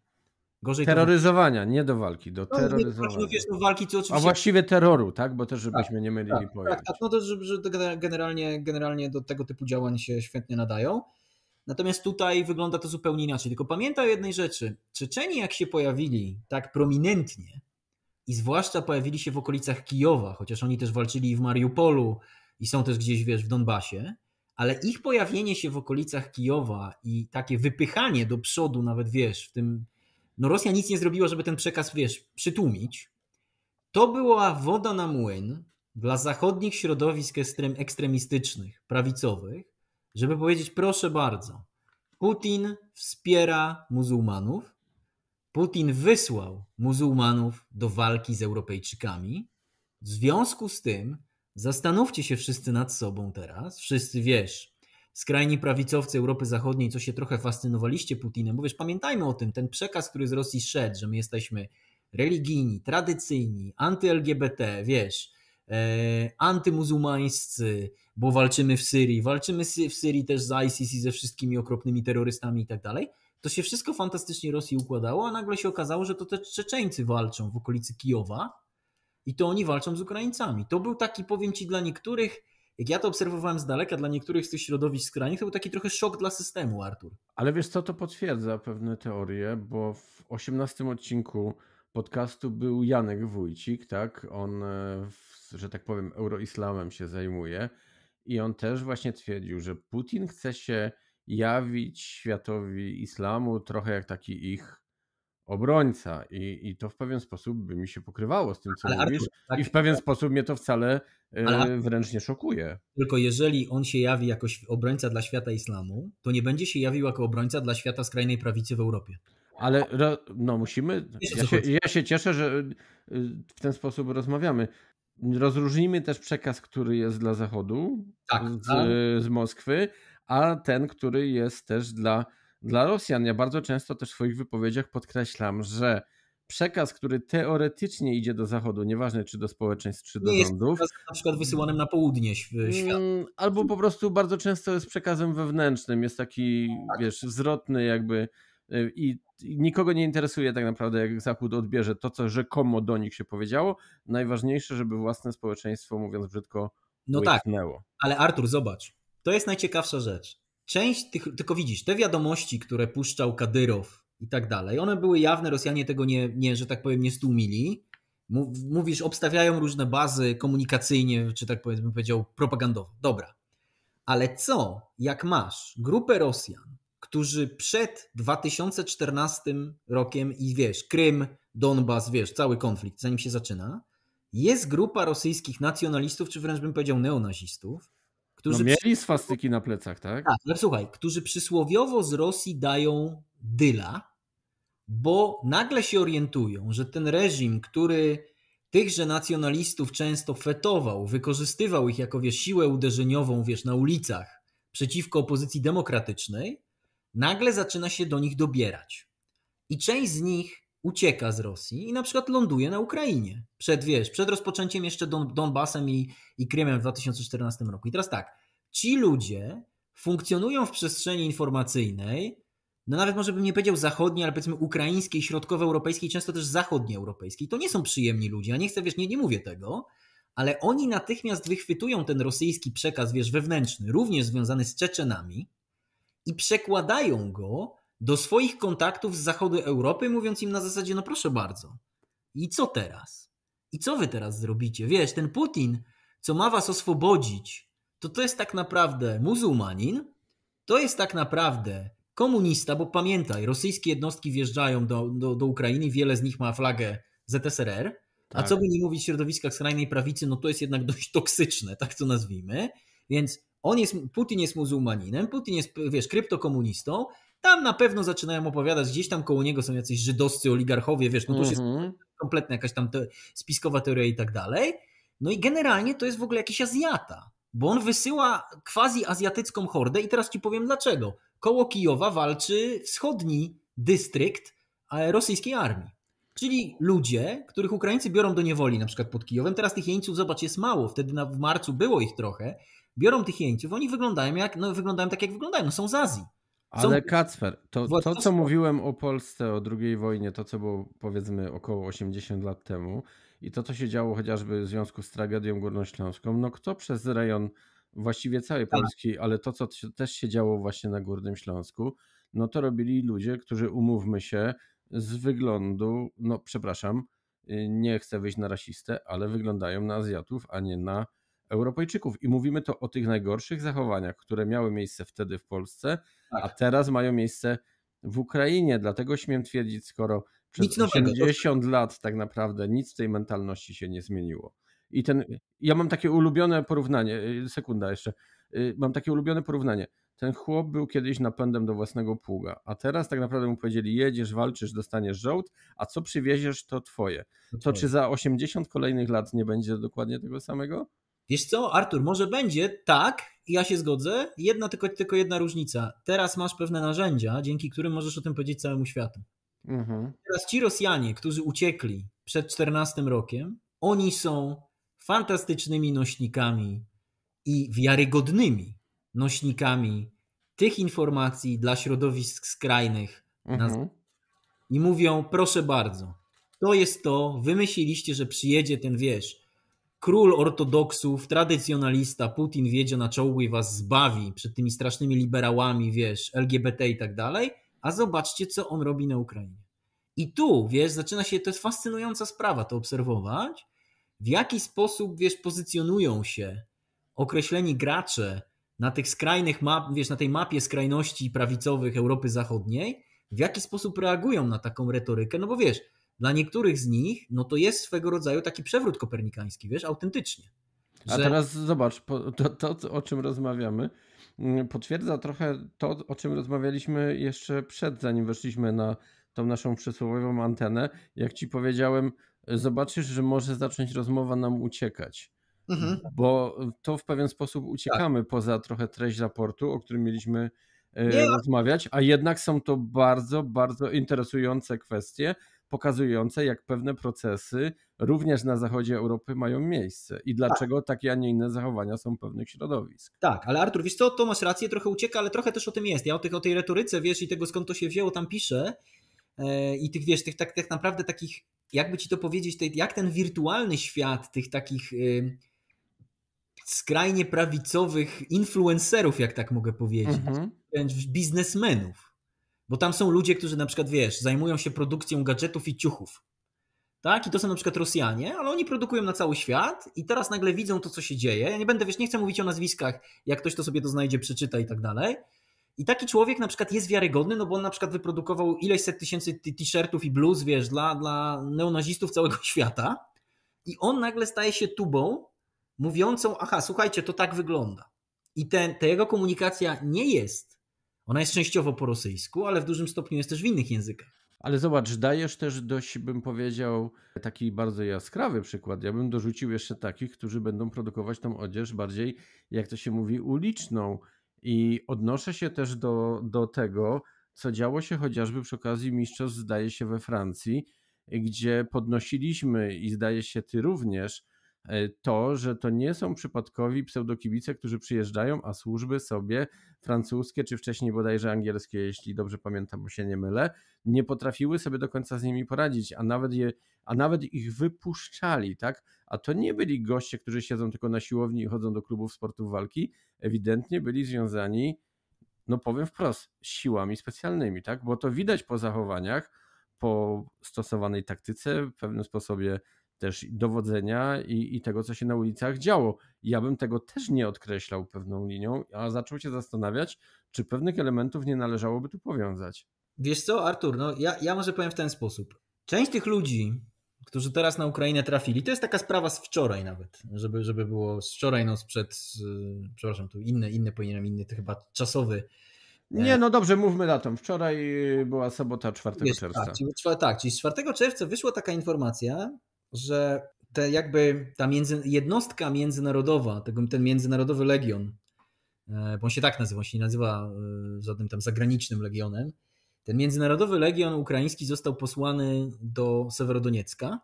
Gorzej terroryzowania, to... nie do walki, do no, terroryzowania. do no no walki, to oczywiście... A właściwie terroru, tak? Bo też żebyśmy tak, nie mylili tak, tak, pojęć. Tak, tak, no to że, że generalnie, generalnie do tego typu działań się świetnie nadają. Natomiast tutaj wygląda to zupełnie inaczej. Tylko pamiętaj o jednej rzeczy. Czeczeni jak się pojawili tak prominentnie i zwłaszcza pojawili się w okolicach Kijowa, chociaż oni też walczyli w Mariupolu i są też gdzieś, wiesz, w Donbasie, ale ich pojawienie się w okolicach Kijowa i takie wypychanie do przodu nawet, wiesz, w tym no Rosja nic nie zrobiła, żeby ten przekaz, wiesz, przytłumić. To była woda na młyn dla zachodnich środowisk ekstrem, ekstremistycznych, prawicowych, żeby powiedzieć, proszę bardzo, Putin wspiera muzułmanów, Putin wysłał muzułmanów do walki z Europejczykami. W związku z tym zastanówcie się wszyscy nad sobą teraz, wszyscy wiesz, skrajni prawicowcy Europy Zachodniej, co się trochę fascynowaliście Putinem, bo wiesz, pamiętajmy o tym, ten przekaz, który z Rosji szedł, że my jesteśmy religijni, tradycyjni, anty-LGBT, wiesz, e, antymuzułmańscy, bo walczymy w Syrii, walczymy w Syrii też z ISIS i ze wszystkimi okropnymi terrorystami i tak dalej, to się wszystko fantastycznie Rosji układało, a nagle się okazało, że to te Czeczeńcy walczą w okolicy Kijowa i to oni walczą z Ukraińcami. To był taki, powiem Ci, dla niektórych jak ja to obserwowałem z daleka dla niektórych z tych środowisk skrajnych, to był taki trochę szok dla systemu, Artur. Ale wiesz co, to potwierdza pewne teorie, bo w 18 odcinku podcastu był Janek Wójcik, tak? On, e, że tak powiem, euroislamem się zajmuje i on też właśnie twierdził, że Putin chce się jawić światowi islamu trochę jak taki ich obrońca i, i to w pewien sposób by mi się pokrywało z tym, co ale mówisz Artur, tak, i w pewien tak, sposób mnie to wcale e, ale, wręcz nie szokuje. Tylko jeżeli on się jawi jako obrońca dla świata islamu, to nie będzie się jawił jako obrońca dla świata skrajnej prawicy w Europie. Ale no musimy, ja się, ja się cieszę, że e, w ten sposób rozmawiamy. Rozróżnimy też przekaz, który jest dla Zachodu tak, z, z Moskwy, a ten, który jest też dla dla Rosjan ja bardzo często też w swoich wypowiedziach podkreślam, że przekaz, który teoretycznie idzie do Zachodu, nieważne czy do społeczeństw, czy do nie rządów. Jest na przykład wysyłanym na południe mm, świata. Albo po prostu bardzo często jest przekazem wewnętrznym, jest taki, tak. wiesz, zwrotny jakby y, i nikogo nie interesuje tak naprawdę, jak Zachód odbierze to, co rzekomo do nich się powiedziało. Najważniejsze, żeby własne społeczeństwo, mówiąc brzydko, no łyknęło. tak, ale Artur, zobacz, to jest najciekawsza rzecz część tych, tylko widzisz, te wiadomości, które puszczał Kadyrow i tak dalej, one były jawne, Rosjanie tego nie, nie że tak powiem, nie stłumili. Mówisz, obstawiają różne bazy komunikacyjnie, czy tak powiedzmy powiedział, propagandowo. Dobra. Ale co, jak masz grupę Rosjan, którzy przed 2014 rokiem i wiesz, Krym, Donbas, wiesz, cały konflikt, zanim się zaczyna, jest grupa rosyjskich nacjonalistów, czy wręcz bym powiedział neonazistów, Którzy no mieli swastyki na plecach, tak? Tak, ale słuchaj, którzy przysłowiowo z Rosji dają dyla, bo nagle się orientują, że ten reżim, który tychże nacjonalistów często fetował, wykorzystywał ich jako wiesz, siłę uderzeniową wiesz, na ulicach przeciwko opozycji demokratycznej, nagle zaczyna się do nich dobierać. I część z nich ucieka z Rosji i na przykład ląduje na Ukrainie. Przed, wiesz, przed rozpoczęciem jeszcze Don, Donbasem i, i Krymem w 2014 roku. I teraz tak, ci ludzie funkcjonują w przestrzeni informacyjnej, no nawet może bym nie powiedział zachodniej, ale powiedzmy ukraińskiej, środkowoeuropejskiej, często też zachodnioeuropejskiej. To nie są przyjemni ludzie, a nie chcę, wiesz, nie, nie mówię tego, ale oni natychmiast wychwytują ten rosyjski przekaz, wiesz, wewnętrzny, również związany z Czeczenami i przekładają go do swoich kontaktów z zachodu Europy, mówiąc im na zasadzie: no proszę bardzo, i co teraz? I co wy teraz zrobicie? Wiesz, ten Putin, co ma was oswobodzić, to to jest tak naprawdę muzułmanin, to jest tak naprawdę komunista, bo pamiętaj, rosyjskie jednostki wjeżdżają do, do, do Ukrainy, wiele z nich ma flagę ZSRR, tak. a co by nie mówić w środowiskach skrajnej prawicy, no to jest jednak dość toksyczne, tak to nazwijmy, więc on jest, Putin jest muzułmaninem, Putin jest, wiesz, kryptokomunistą tam na pewno zaczynają opowiadać, gdzieś tam koło niego są jacyś żydowscy oligarchowie, wiesz, no to już jest mhm. kompletna jakaś tam te, spiskowa teoria i tak dalej. No i generalnie to jest w ogóle jakiś Azjata, bo on wysyła quasi-azjatycką hordę i teraz ci powiem dlaczego. Koło Kijowa walczy wschodni dystrykt e, rosyjskiej armii. Czyli ludzie, których Ukraińcy biorą do niewoli, na przykład pod Kijowem, teraz tych jeńców, zobacz, jest mało, wtedy w marcu było ich trochę, biorą tych jeńców, oni wyglądają, jak, no, wyglądają tak, jak wyglądają, no, są z Azji. Ale Kacper, to, to co mówiłem o Polsce, o II wojnie, to co było powiedzmy około 80 lat temu i to co się działo chociażby w związku z tragedią górnośląską, no kto przez rejon właściwie całej tak. Polski, ale to co też się działo właśnie na Górnym Śląsku, no to robili ludzie, którzy umówmy się z wyglądu, no przepraszam, y, nie chcę wyjść na rasistę, ale wyglądają na Azjatów, a nie na Europejczyków. I mówimy to o tych najgorszych zachowaniach, które miały miejsce wtedy w Polsce, tak. a teraz mają miejsce w Ukrainie. Dlatego śmiem twierdzić, skoro przez 80 lat tak naprawdę nic w tej mentalności się nie zmieniło. I ten, ja mam takie ulubione porównanie, y, y, sekunda jeszcze, y, mam takie ulubione porównanie. Ten chłop był kiedyś napędem do własnego pługa, a teraz tak naprawdę mu powiedzieli, jedziesz, walczysz, dostaniesz żołd, a co przywieziesz, to twoje. To czy za 80 kolejnych lat nie będzie dokładnie tego samego? Wiesz co, Artur, może będzie tak, ja się zgodzę. Jedna tylko, tylko jedna różnica. Teraz masz pewne narzędzia, dzięki którym możesz o tym powiedzieć całemu światu. Mhm. Teraz ci Rosjanie, którzy uciekli przed 14 rokiem, oni są fantastycznymi nośnikami i wiarygodnymi nośnikami tych informacji dla środowisk skrajnych. Mhm. I mówią, proszę bardzo, to jest to, wymyśliliście, że przyjedzie ten, wiesz, Król ortodoksów, tradycjonalista Putin wiedzie na czołgu i was zbawi przed tymi strasznymi liberałami, wiesz, LGBT i tak dalej. A zobaczcie, co on robi na Ukrainie. I tu, wiesz, zaczyna się, to jest fascynująca sprawa to obserwować, w jaki sposób, wiesz, pozycjonują się określeni gracze na tych skrajnych map, wiesz, na tej mapie skrajności prawicowych Europy Zachodniej, w jaki sposób reagują na taką retorykę, no bo wiesz, dla niektórych z nich, no to jest swego rodzaju taki przewrót kopernikański, wiesz, autentycznie. Że... A teraz zobacz, to, to o czym rozmawiamy, mm, potwierdza trochę to, o czym rozmawialiśmy jeszcze przed, zanim weszliśmy na tą naszą przysłowiową antenę. Jak ci powiedziałem, zobaczysz, że może zacząć rozmowa nam uciekać. Mhm. Bo to w pewien sposób uciekamy tak. poza trochę treść raportu, o którym mieliśmy e, Nie. rozmawiać, a jednak są to bardzo, bardzo interesujące kwestie, pokazujące, jak pewne procesy również na zachodzie Europy mają miejsce i dlaczego tak. takie, a nie inne zachowania są pewnych środowisk. Tak, ale Artur, wiesz co, to masz rację, trochę ucieka, ale trochę też o tym jest. Ja o, tych, o tej retoryce, wiesz, i tego skąd to się wzięło, tam piszę e, i tych, wiesz, tych tak, tak naprawdę takich, jakby ci to powiedzieć, jak ten wirtualny świat tych takich... Y, skrajnie prawicowych influencerów, jak tak mogę powiedzieć, mm -hmm. biznesmenów bo tam są ludzie, którzy na przykład, wiesz, zajmują się produkcją gadżetów i ciuchów. Tak? I to są na przykład Rosjanie, ale oni produkują na cały świat i teraz nagle widzą to, co się dzieje. Ja nie będę, wiesz, nie chcę mówić o nazwiskach, jak ktoś to sobie to znajdzie, przeczyta i tak dalej. I taki człowiek na przykład jest wiarygodny, no bo on na przykład wyprodukował ileś set tysięcy t-shirtów i bluz, wiesz, dla, dla neonazistów całego świata. I on nagle staje się tubą mówiącą, aha, słuchajcie, to tak wygląda. I te ta jego komunikacja nie jest ona jest częściowo po rosyjsku, ale w dużym stopniu jest też w innych językach. Ale zobacz, dajesz też dość, bym powiedział, taki bardzo jaskrawy przykład. Ja bym dorzucił jeszcze takich, którzy będą produkować tą odzież bardziej, jak to się mówi, uliczną. I odnoszę się też do, do tego, co działo się chociażby przy okazji mistrzostw, zdaje się, we Francji, gdzie podnosiliśmy i zdaje się, ty również E, to, że to nie są przypadkowi pseudokibice, którzy przyjeżdżają, a służby sobie francuskie, czy wcześniej bodajże angielskie, jeśli dobrze pamiętam, bo się nie mylę, nie potrafiły sobie do końca z nimi poradzić, a nawet, je, a nawet ich wypuszczali, tak? A to nie byli goście, którzy siedzą tylko na siłowni i chodzą do klubów sportów walki, ewidentnie byli związani, no powiem wprost, siłami specjalnymi, tak? Bo to widać po zachowaniach, po stosowanej taktyce, w pewnym sposobie też dowodzenia i, i tego, co się na ulicach działo. ja bym tego też nie odkreślał pewną linią, a zaczął się zastanawiać, czy pewnych elementów nie należałoby tu powiązać. Wiesz co, Artur, no ja, ja może powiem w ten sposób. Część tych ludzi, którzy teraz na Ukrainę trafili, to jest taka sprawa z wczoraj nawet, żeby, żeby było z wczoraj, no sprzed, yy, przepraszam, tu inne, inne powinienem, inny to chyba czasowy e, nie, no dobrze, mówmy datą. Wczoraj y, była sobota 4 Wiesz, czerwca. Tak czyli, tak, czyli z 4 czerwca wyszła taka informacja, że te jakby ta między, jednostka międzynarodowa, tego, ten międzynarodowy legion, e, bo on się tak nazywa, on się nie nazywa e, żadnym tam zagranicznym legionem, ten międzynarodowy legion ukraiński został posłany do Sewerodoniecka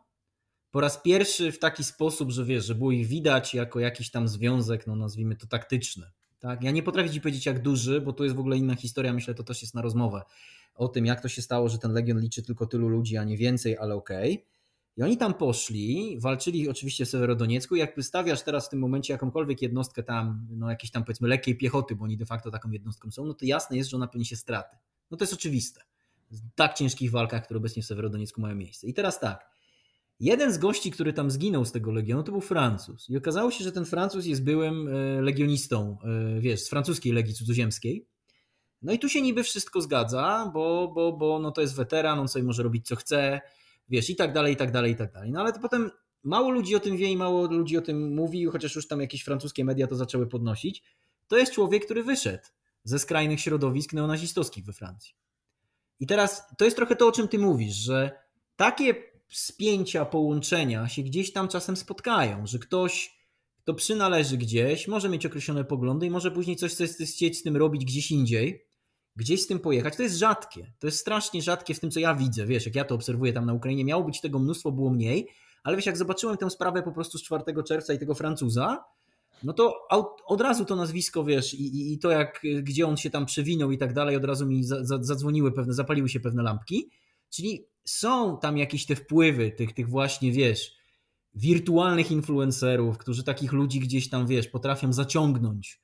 po raz pierwszy w taki sposób, że wiesz, że było ich widać jako jakiś tam związek, no nazwijmy to taktyczny. Tak? Ja nie potrafię ci powiedzieć jak duży, bo to jest w ogóle inna historia, myślę to też jest na rozmowę o tym jak to się stało, że ten legion liczy tylko tylu ludzi, a nie więcej, ale okej. Okay. I oni tam poszli, walczyli oczywiście w Sewerodoniecku. Jak wystawiasz teraz w tym momencie jakąkolwiek jednostkę tam, no jakieś tam powiedzmy lekkiej piechoty, bo oni de facto taką jednostką są, no to jasne jest, że ona poniesie straty. No to jest oczywiste. W tak ciężkich walkach, które obecnie w Sewerodoniecku mają miejsce. I teraz tak. Jeden z gości, który tam zginął z tego legionu, to był Francuz. I okazało się, że ten Francuz jest byłym e, legionistą, e, wiesz, z francuskiej legii cudzoziemskiej. No i tu się niby wszystko zgadza, bo, bo, bo no to jest weteran, on sobie może robić co chce wiesz, i tak dalej, i tak dalej, i tak dalej. No ale to potem mało ludzi o tym wie i mało ludzi o tym mówi, chociaż już tam jakieś francuskie media to zaczęły podnosić. To jest człowiek, który wyszedł ze skrajnych środowisk neonazistowskich we Francji. I teraz to jest trochę to, o czym ty mówisz, że takie spięcia, połączenia się gdzieś tam czasem spotkają, że ktoś, kto przynależy gdzieś, może mieć określone poglądy i może później coś chce z tym robić gdzieś indziej, gdzieś z tym pojechać, to jest rzadkie. To jest strasznie rzadkie w tym, co ja widzę. Wiesz, jak ja to obserwuję tam na Ukrainie, miało być tego mnóstwo, było mniej, ale wiesz, jak zobaczyłem tę sprawę po prostu z 4 czerwca i tego Francuza, no to od razu to nazwisko, wiesz, i, i, i to jak, gdzie on się tam przewinął i tak dalej, od razu mi za, za, zadzwoniły pewne, zapaliły się pewne lampki. Czyli są tam jakieś te wpływy tych, tych właśnie, wiesz, wirtualnych influencerów, którzy takich ludzi gdzieś tam, wiesz, potrafią zaciągnąć,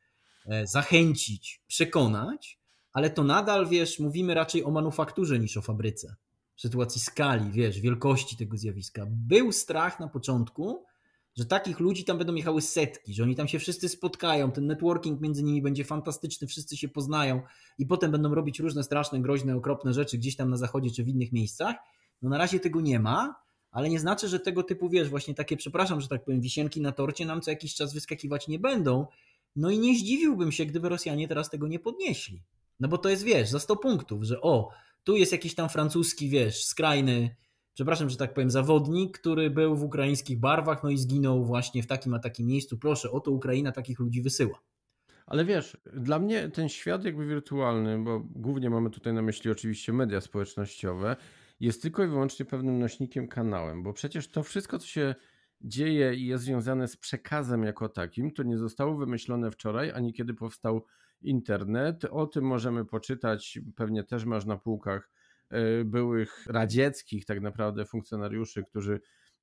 e, zachęcić, przekonać, ale to nadal, wiesz, mówimy raczej o manufakturze niż o fabryce. W sytuacji skali, wiesz, wielkości tego zjawiska. Był strach na początku, że takich ludzi tam będą jechały setki, że oni tam się wszyscy spotkają, ten networking między nimi będzie fantastyczny, wszyscy się poznają i potem będą robić różne straszne, groźne, okropne rzeczy gdzieś tam na zachodzie czy w innych miejscach. No na razie tego nie ma, ale nie znaczy, że tego typu, wiesz, właśnie takie, przepraszam, że tak powiem, wisienki na torcie nam co jakiś czas wyskakiwać nie będą. No i nie zdziwiłbym się, gdyby Rosjanie teraz tego nie podnieśli. No bo to jest, wiesz, za 100 punktów, że o, tu jest jakiś tam francuski, wiesz, skrajny, przepraszam, że tak powiem, zawodnik, który był w ukraińskich barwach, no i zginął właśnie w takim a takim miejscu. Proszę, oto Ukraina takich ludzi wysyła. Ale wiesz, dla mnie ten świat jakby wirtualny, bo głównie mamy tutaj na myśli oczywiście media społecznościowe, jest tylko i wyłącznie pewnym nośnikiem, kanałem, bo przecież to wszystko, co się dzieje i jest związane z przekazem jako takim, to nie zostało wymyślone wczoraj, ani kiedy powstał internet. O tym możemy poczytać, pewnie też masz na półkach e, byłych radzieckich tak naprawdę funkcjonariuszy, którzy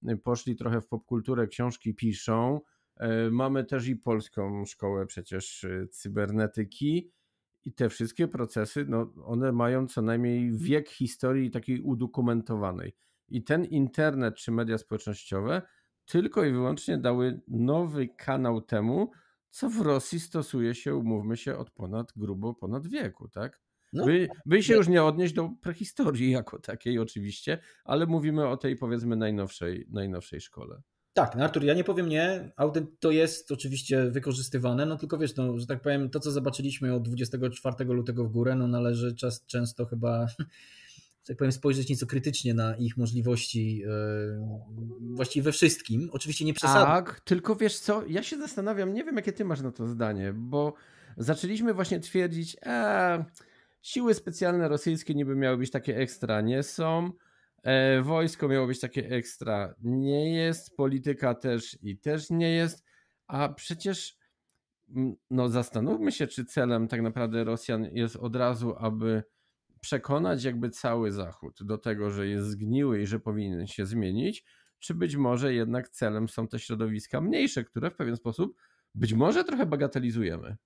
e, poszli trochę w popkulturę, książki piszą. E, mamy też i polską szkołę przecież cybernetyki i te wszystkie procesy, no, one mają co najmniej wiek historii takiej udokumentowanej. I ten internet czy media społecznościowe tylko i wyłącznie dały nowy kanał temu, co w Rosji stosuje się, umówmy się, od ponad grubo ponad wieku, tak? No, by, tak. by się nie. już nie odnieść do prehistorii jako takiej oczywiście, ale mówimy o tej powiedzmy najnowszej, najnowszej szkole. Tak, no Artur, ja nie powiem nie, to jest oczywiście wykorzystywane, no tylko wiesz, no, że tak powiem, to co zobaczyliśmy od 24 lutego w górę, no należy czas często chyba tak powiem, spojrzeć nieco krytycznie na ich możliwości e, właściwie we wszystkim. Oczywiście nie przesadzam. Tak, tylko wiesz co, ja się zastanawiam, nie wiem jakie ty masz na to zdanie, bo zaczęliśmy właśnie twierdzić, e, siły specjalne rosyjskie niby miały być takie ekstra, nie są. E, wojsko miało być takie ekstra, nie jest. Polityka też i też nie jest. A przecież no zastanówmy się, czy celem tak naprawdę Rosjan jest od razu, aby przekonać jakby cały Zachód do tego, że jest zgniły i że powinien się zmienić, czy być może jednak celem są te środowiska mniejsze, które w pewien sposób być może trochę bagatelizujemy?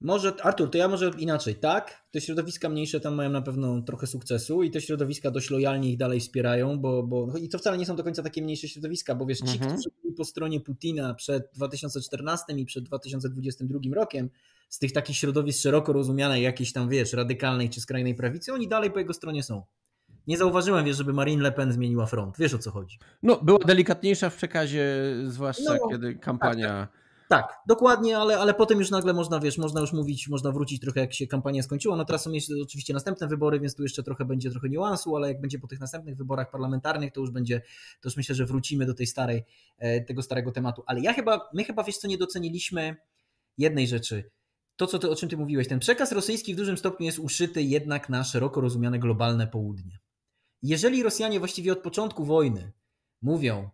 Może, Artur, to ja może inaczej, tak? Te środowiska mniejsze tam mają na pewno trochę sukcesu i te środowiska dość lojalnie ich dalej wspierają, bo, bo no i to wcale nie są do końca takie mniejsze środowiska, bo wiesz, ci, mhm. którzy po stronie Putina przed 2014 i przed 2022 rokiem z tych takich środowisk szeroko rozumianej jakiejś tam, wiesz, radykalnej czy skrajnej prawicy, oni dalej po jego stronie są. Nie zauważyłem, wiesz, żeby Marine Le Pen zmieniła front. Wiesz o co chodzi. No, była delikatniejsza w przekazie, zwłaszcza no, kiedy tak, kampania... Tak, tak tak, dokładnie, ale, ale potem już nagle można, wiesz, można już mówić, można wrócić trochę, jak się kampania skończyła. No teraz są jeszcze oczywiście następne wybory, więc tu jeszcze trochę będzie trochę niuansu, ale jak będzie po tych następnych wyborach parlamentarnych, to już będzie, to już myślę, że wrócimy do tej starej, e, tego starego tematu. Ale ja chyba, my chyba, wiesz co, nie doceniliśmy jednej rzeczy. To, co ty, o czym ty mówiłeś, ten przekaz rosyjski w dużym stopniu jest uszyty jednak na szeroko rozumiane globalne południe. Jeżeli Rosjanie właściwie od początku wojny mówią,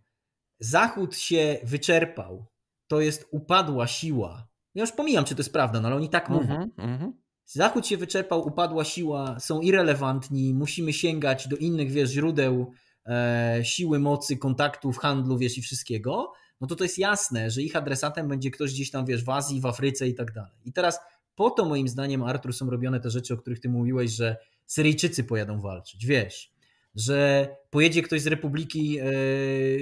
Zachód się wyczerpał, to jest upadła siła. Ja już pomijam, czy to jest prawda, no ale oni tak mówią. Mm -hmm, mm -hmm. Zachód się wyczerpał, upadła siła, są irrelevantni, musimy sięgać do innych, wiesz, źródeł e, siły, mocy, kontaktów, handlu, wiesz, i wszystkiego, no to to jest jasne, że ich adresatem będzie ktoś gdzieś tam, wiesz, w Azji, w Afryce i tak dalej. I teraz po to moim zdaniem, Artur, są robione te rzeczy, o których ty mówiłeś, że Syryjczycy pojadą walczyć, wiesz, że pojedzie ktoś z Republiki e,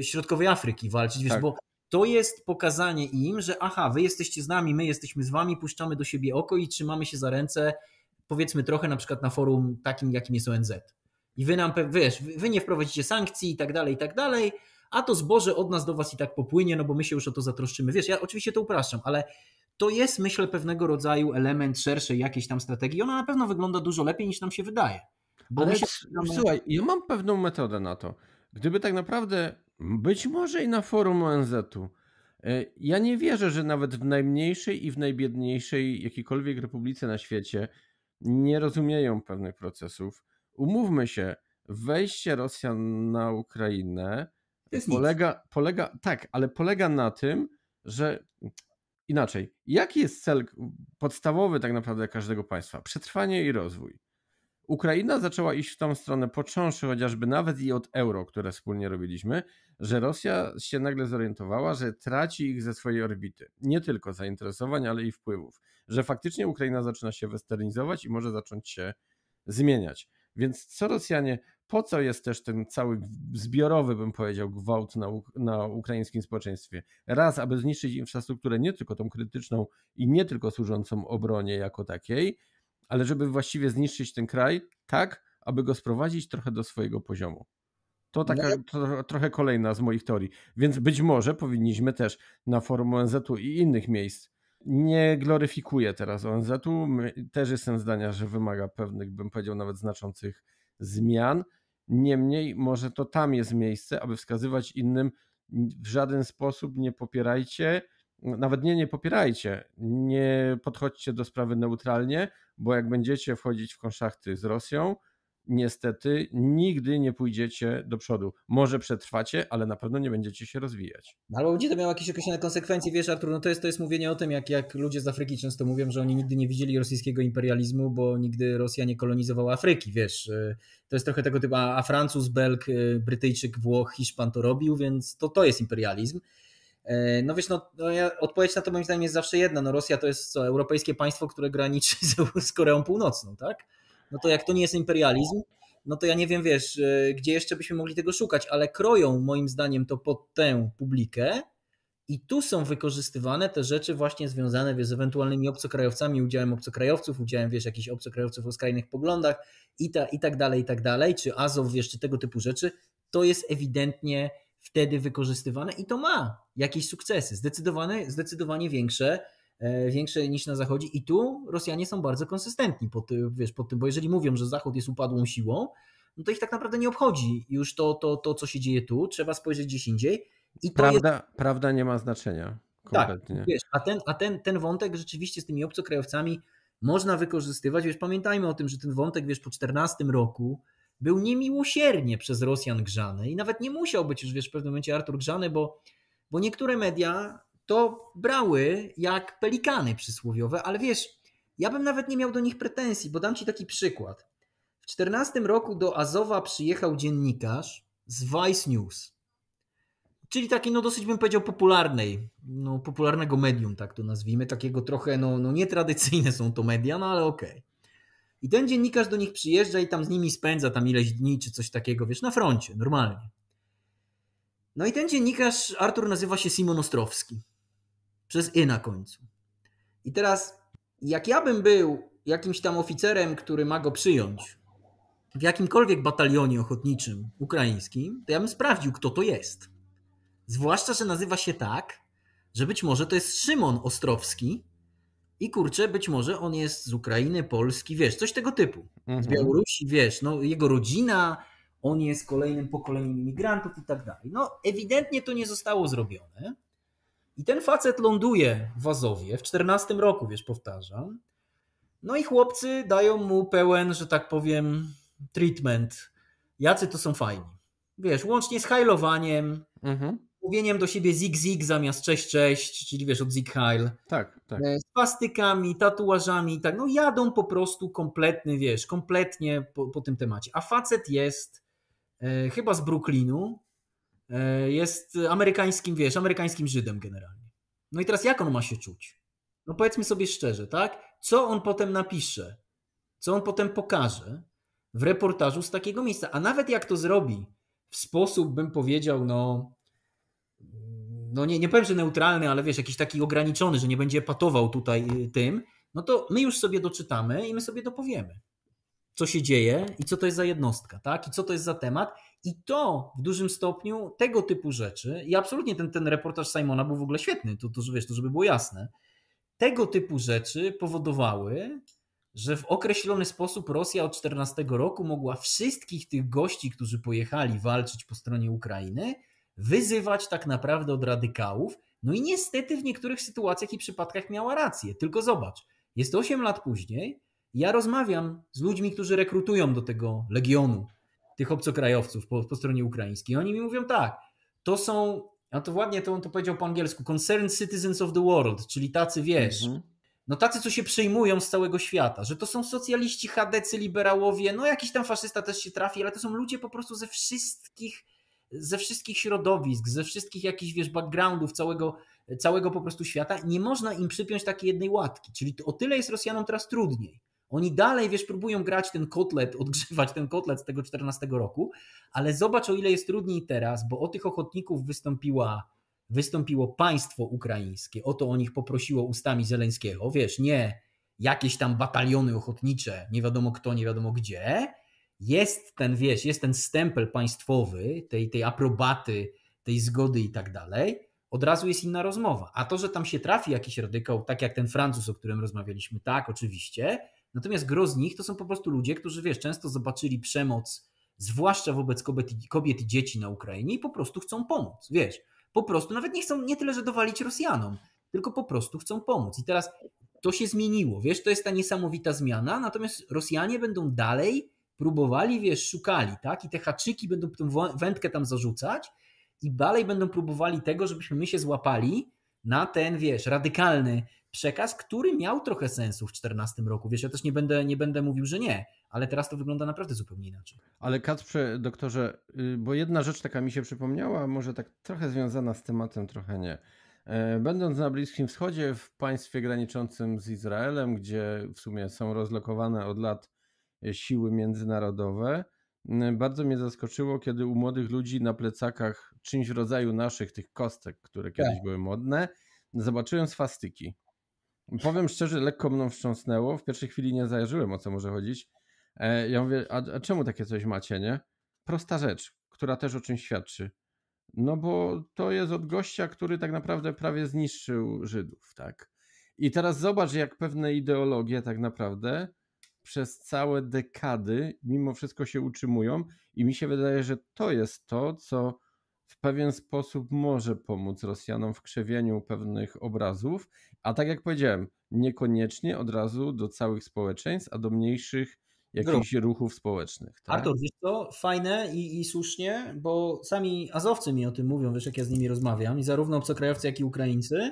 Środkowej Afryki walczyć, wiesz, tak. bo to jest pokazanie im, że aha, wy jesteście z nami, my jesteśmy z wami, puszczamy do siebie oko i trzymamy się za ręce, powiedzmy trochę na przykład na forum takim, jakim jest ONZ. I wy nam, wiesz, wy nie wprowadzicie sankcji i tak dalej, i tak dalej, a to zboże od nas do was i tak popłynie, no bo my się już o to zatroszczymy. Wiesz, ja oczywiście to upraszczam, ale to jest, myślę, pewnego rodzaju element szerszej jakiejś tam strategii. Ona na pewno wygląda dużo lepiej niż nam się wydaje. Bo Ale się... Słuchaj, ja mam pewną metodę na to. Gdyby tak naprawdę być może i na forum ONZ-u. E, ja nie wierzę, że nawet w najmniejszej i w najbiedniejszej jakiejkolwiek republice na świecie nie rozumieją pewnych procesów. Umówmy się, wejście Rosjan na Ukrainę polega, polega, tak, ale polega na tym, że inaczej, jaki jest cel podstawowy tak naprawdę każdego państwa? Przetrwanie i rozwój. Ukraina zaczęła iść w tą stronę, począwszy chociażby nawet i od euro, które wspólnie robiliśmy, że Rosja się nagle zorientowała, że traci ich ze swojej orbity. Nie tylko zainteresowań, ale i wpływów. Że faktycznie Ukraina zaczyna się westernizować i może zacząć się zmieniać. Więc co Rosjanie, po co jest też ten cały zbiorowy, bym powiedział, gwałt na, na ukraińskim społeczeństwie? Raz, aby zniszczyć infrastrukturę nie tylko tą krytyczną i nie tylko służącą obronie jako takiej, ale żeby właściwie zniszczyć ten kraj, tak, aby go sprowadzić trochę do swojego poziomu. To no taka to, trochę kolejna z moich teorii. Więc być może powinniśmy też na forum ONZ-u i innych miejsc. Nie gloryfikuję teraz ONZ-u. Też jestem zdania, że wymaga pewnych, bym powiedział, nawet znaczących zmian. Niemniej, może to tam jest miejsce, aby wskazywać innym, w żaden sposób nie popierajcie no, nawet nie, nie popierajcie, nie podchodźcie do sprawy neutralnie, bo jak będziecie wchodzić w konszachty z Rosją, niestety nigdy nie pójdziecie do przodu. Może przetrwacie, ale na pewno nie będziecie się rozwijać. No, ale będzie to miało jakieś określone konsekwencje, wiesz Artur, no to jest, to jest mówienie o tym, jak, jak ludzie z Afryki często mówią, że oni nigdy nie widzieli rosyjskiego imperializmu, bo nigdy Rosja nie kolonizowała Afryki, wiesz. E, to jest trochę tego typu, a Francuz, Belg, e, Brytyjczyk, Włoch, Hiszpan to robił, więc to, to jest imperializm. E, no wiesz, no, no odpowiedź na to moim zdaniem jest zawsze jedna. No Rosja to jest co, europejskie państwo, które graniczy z, z Koreą Północną, tak? No to jak to nie jest imperializm, no to ja nie wiem, wiesz, e, gdzie jeszcze byśmy mogli tego szukać, ale kroją moim zdaniem to pod tę publikę i tu są wykorzystywane te rzeczy właśnie związane wiesz, z ewentualnymi obcokrajowcami, udziałem obcokrajowców, udziałem, wiesz, jakichś obcokrajowców o skrajnych poglądach i, ta, i tak dalej, i tak dalej, czy Azow, wiesz, czy tego typu rzeczy. To jest ewidentnie wtedy wykorzystywane i to ma jakieś sukcesy, zdecydowanie zdecydowanie większe, e, większe niż na Zachodzie i tu Rosjanie są bardzo konsystentni pod, e, wiesz, pod tym, bo jeżeli mówią, że Zachód jest upadłą siłą, no to ich tak naprawdę nie obchodzi już to, to, to co się dzieje tu, trzeba spojrzeć gdzieś indziej. I prawda, jest... prawda nie ma znaczenia. Tak, kompletnie. Tak, wiesz, a, ten, a ten, ten wątek rzeczywiście z tymi obcokrajowcami można wykorzystywać. Wiesz, pamiętajmy o tym, że ten wątek wiesz, po 14 roku był niemiłosiernie przez Rosjan grzany i nawet nie musiał być już wiesz, w pewnym momencie Artur grzany, bo bo niektóre media to brały jak pelikany przysłowiowe, ale wiesz, ja bym nawet nie miał do nich pretensji, bo dam ci taki przykład. W 14 roku do Azowa przyjechał dziennikarz z Vice News, czyli taki, no dosyć bym powiedział popularnej, no popularnego medium, tak to nazwijmy, takiego trochę, no, no nietradycyjne są to media, no ale okej. Okay. I ten dziennikarz do nich przyjeżdża i tam z nimi spędza tam ileś dni czy coś takiego, wiesz, na froncie, normalnie. No i ten dziennikarz Artur nazywa się Simon Ostrowski. Przez E na końcu. I teraz, jak ja bym był jakimś tam oficerem, który ma go przyjąć w jakimkolwiek batalionie ochotniczym ukraińskim, to ja bym sprawdził, kto to jest. Zwłaszcza, że nazywa się tak, że być może to jest Szymon Ostrowski i kurczę, być może on jest z Ukrainy, Polski, wiesz, coś tego typu. Z mhm. Białorusi, wiesz, no jego rodzina, on jest kolejnym pokoleniem imigrantów i tak dalej. No, ewidentnie to nie zostało zrobione. I ten facet ląduje w Azowie w 14 roku, wiesz, powtarzam. No i chłopcy dają mu pełen, że tak powiem, treatment. Jacy to są fajni. Wiesz, łącznie z hajlowaniem, mhm. mówieniem do siebie zig-zig zamiast cześć-cześć, czyli wiesz, od zig-hajl. Tak, tak. E, z plastykami, tatuażami i tak. No jadą po prostu kompletny, wiesz, kompletnie po, po tym temacie. A facet jest E, chyba z Brooklynu, e, jest amerykańskim, wiesz, amerykańskim Żydem generalnie. No i teraz jak on ma się czuć? No powiedzmy sobie szczerze, tak? Co on potem napisze? Co on potem pokaże w reportażu z takiego miejsca? A nawet jak to zrobi w sposób, bym powiedział, no no nie, nie powiem, że neutralny, ale wiesz, jakiś taki ograniczony, że nie będzie patował tutaj y, tym, no to my już sobie doczytamy i my sobie dopowiemy co się dzieje i co to jest za jednostka, tak? I co to jest za temat. I to w dużym stopniu tego typu rzeczy, i absolutnie ten, ten reportaż Simona był w ogóle świetny, to, to, wiesz, to żeby było jasne, tego typu rzeczy powodowały, że w określony sposób Rosja od 14 roku mogła wszystkich tych gości, którzy pojechali walczyć po stronie Ukrainy, wyzywać tak naprawdę od radykałów. No i niestety w niektórych sytuacjach i przypadkach miała rację. Tylko zobacz, jest 8 lat później, ja rozmawiam z ludźmi, którzy rekrutują do tego legionu tych obcokrajowców po, po stronie ukraińskiej. Oni mi mówią tak, to są, a to ładnie to, to powiedział po angielsku, concerned citizens of the world, czyli tacy, wiesz, mm -hmm. no tacy, co się przejmują z całego świata, że to są socjaliści, chadecy, liberałowie, no jakiś tam faszysta też się trafi, ale to są ludzie po prostu ze wszystkich ze wszystkich środowisk, ze wszystkich jakichś, wiesz, backgroundów całego, całego po prostu świata, nie można im przypiąć takiej jednej łatki. Czyli o tyle jest Rosjanom teraz trudniej, oni dalej, wiesz, próbują grać ten kotlet, odgrzewać ten kotlet z tego 14 roku, ale zobacz o ile jest trudniej teraz, bo o tych ochotników wystąpiła, wystąpiło państwo ukraińskie, o to o nich poprosiło ustami Zeleńskiego, wiesz, nie jakieś tam bataliony ochotnicze, nie wiadomo kto, nie wiadomo gdzie, jest ten, wiesz, jest ten stempel państwowy, tej, tej aprobaty, tej zgody i tak dalej, od razu jest inna rozmowa. A to, że tam się trafi jakiś radykał, tak jak ten Francuz, o którym rozmawialiśmy, tak, oczywiście, Natomiast gros z nich to są po prostu ludzie, którzy wiesz, często zobaczyli przemoc, zwłaszcza wobec kobiet, kobiet i dzieci na Ukrainie i po prostu chcą pomóc, wiesz. Po prostu nawet nie chcą nie tyle, że dowalić Rosjanom, tylko po prostu chcą pomóc. I teraz to się zmieniło, wiesz, to jest ta niesamowita zmiana, natomiast Rosjanie będą dalej próbowali, wiesz, szukali, tak? I te haczyki będą tą wędkę tam zarzucać i dalej będą próbowali tego, żebyśmy my się złapali na ten, wiesz, radykalny przekaz, który miał trochę sensu w 2014 roku. Wiesz, ja też nie będę, nie będę mówił, że nie, ale teraz to wygląda naprawdę zupełnie inaczej. Ale Kacprze, doktorze, y, bo jedna rzecz taka mi się przypomniała, może tak trochę związana z tematem, trochę nie. E, będąc na Bliskim Wschodzie, w państwie graniczącym z Izraelem, gdzie w sumie są rozlokowane od lat siły międzynarodowe, bardzo mnie zaskoczyło, kiedy u młodych ludzi na plecakach czymś w rodzaju naszych tych kostek, które tak. kiedyś tak. były modne, zobaczyłem swastyki. Powiem szczerze, lekko mną wstrząsnęło. W pierwszej chwili nie zajarzyłem, o co może chodzić. E, ja mówię, a, a czemu takie coś macie, nie? Prosta rzecz, która też o czymś świadczy. No bo to jest od gościa, który tak naprawdę prawie zniszczył Żydów, tak? I teraz zobacz, jak pewne ideologie tak naprawdę przez całe dekady mimo wszystko się utrzymują i mi się wydaje, że to jest to, co w pewien sposób może pomóc Rosjanom w krzewieniu pewnych obrazów, a tak jak powiedziałem, niekoniecznie od razu do całych społeczeństw, a do mniejszych jakichś Grup. ruchów społecznych. Tak? Artur, wiesz co, fajne i, i słusznie, bo sami Azowcy mi o tym mówią, wiesz jak ja z nimi rozmawiam i zarówno obcokrajowcy, jak i Ukraińcy,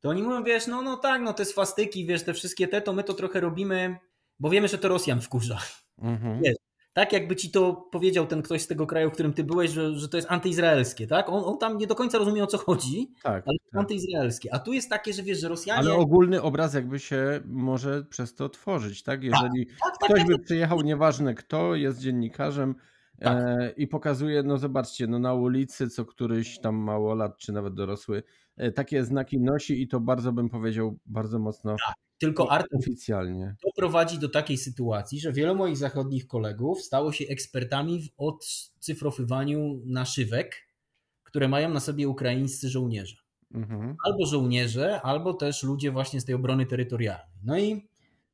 to oni mówią, wiesz, no, no tak, no te swastyki, wiesz, te wszystkie te, to my to trochę robimy bo wiemy, że to Rosjan wkurza. Mhm. Wiesz, tak jakby ci to powiedział ten ktoś z tego kraju, w którym ty byłeś, że, że to jest antyizraelskie, tak? On, on tam nie do końca rozumie o co chodzi, tak, ale tak. antyizraelskie. A tu jest takie, że wiesz, że Rosjanie... Ale ogólny obraz jakby się może przez to tworzyć, tak? tak Jeżeli tak, tak, ktoś tak, by tak. przyjechał, nieważne kto, jest dziennikarzem e, i pokazuje, no zobaczcie, no na ulicy co któryś tam mało lat, czy nawet dorosły, E, takie znaki nosi i to bardzo bym powiedział, bardzo mocno. Tak, tylko art oficjalnie. To prowadzi do takiej sytuacji, że wielu moich zachodnich kolegów stało się ekspertami w odcyfrowywaniu naszywek, które mają na sobie ukraińscy żołnierze. Mhm. Albo żołnierze, albo też ludzie właśnie z tej obrony terytorialnej. No i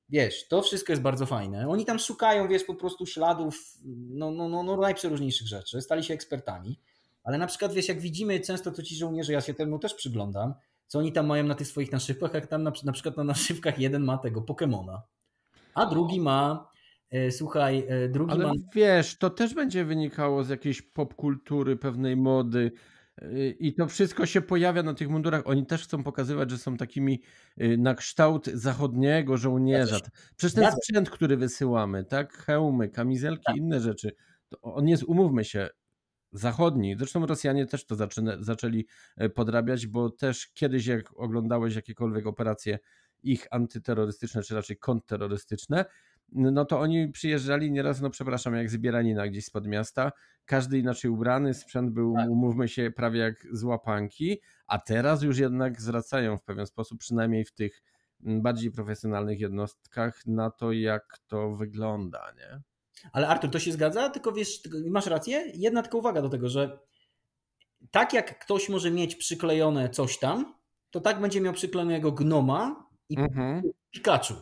wiesz, to wszystko jest bardzo fajne. Oni tam szukają, wiesz, po prostu śladów, no, no, no, no najprzeróżniejszych rzeczy, stali się ekspertami. Ale na przykład, wiesz, jak widzimy często, to ci żołnierze, ja się temu też przyglądam, co oni tam mają na tych swoich naszywkach, jak tam na, na przykład na naszywkach jeden ma tego Pokemona, a drugi ma e, Słuchaj, e, drugi Ale ma... wiesz, to też będzie wynikało z jakiejś popkultury, pewnej mody. E, I to wszystko się pojawia na tych mundurach. Oni też chcą pokazywać, że są takimi na kształt zachodniego żołnierza. Przecież ten sprzęt, który wysyłamy, tak? Hełmy, kamizelki, tak. inne rzeczy. on jest, umówmy się, zachodni. Zresztą Rosjanie też to zaczyna, zaczęli e, podrabiać, bo też kiedyś jak oglądałeś jakiekolwiek operacje ich antyterrorystyczne, czy raczej kontrterrorystyczne, no to oni przyjeżdżali nieraz, no przepraszam, jak zbieranina gdzieś spod miasta, każdy inaczej ubrany, sprzęt był, tak. umówmy się, prawie jak z łapanki, a teraz już jednak zwracają w pewien sposób, przynajmniej w tych bardziej profesjonalnych jednostkach, na to, jak to wygląda, nie? Ale Artur, to się zgadza, tylko wiesz, masz rację. Jedna tylko uwaga do tego, że tak jak ktoś może mieć przyklejone coś tam, to tak będzie miał przyklejonego gnoma i mhm. Pikachu.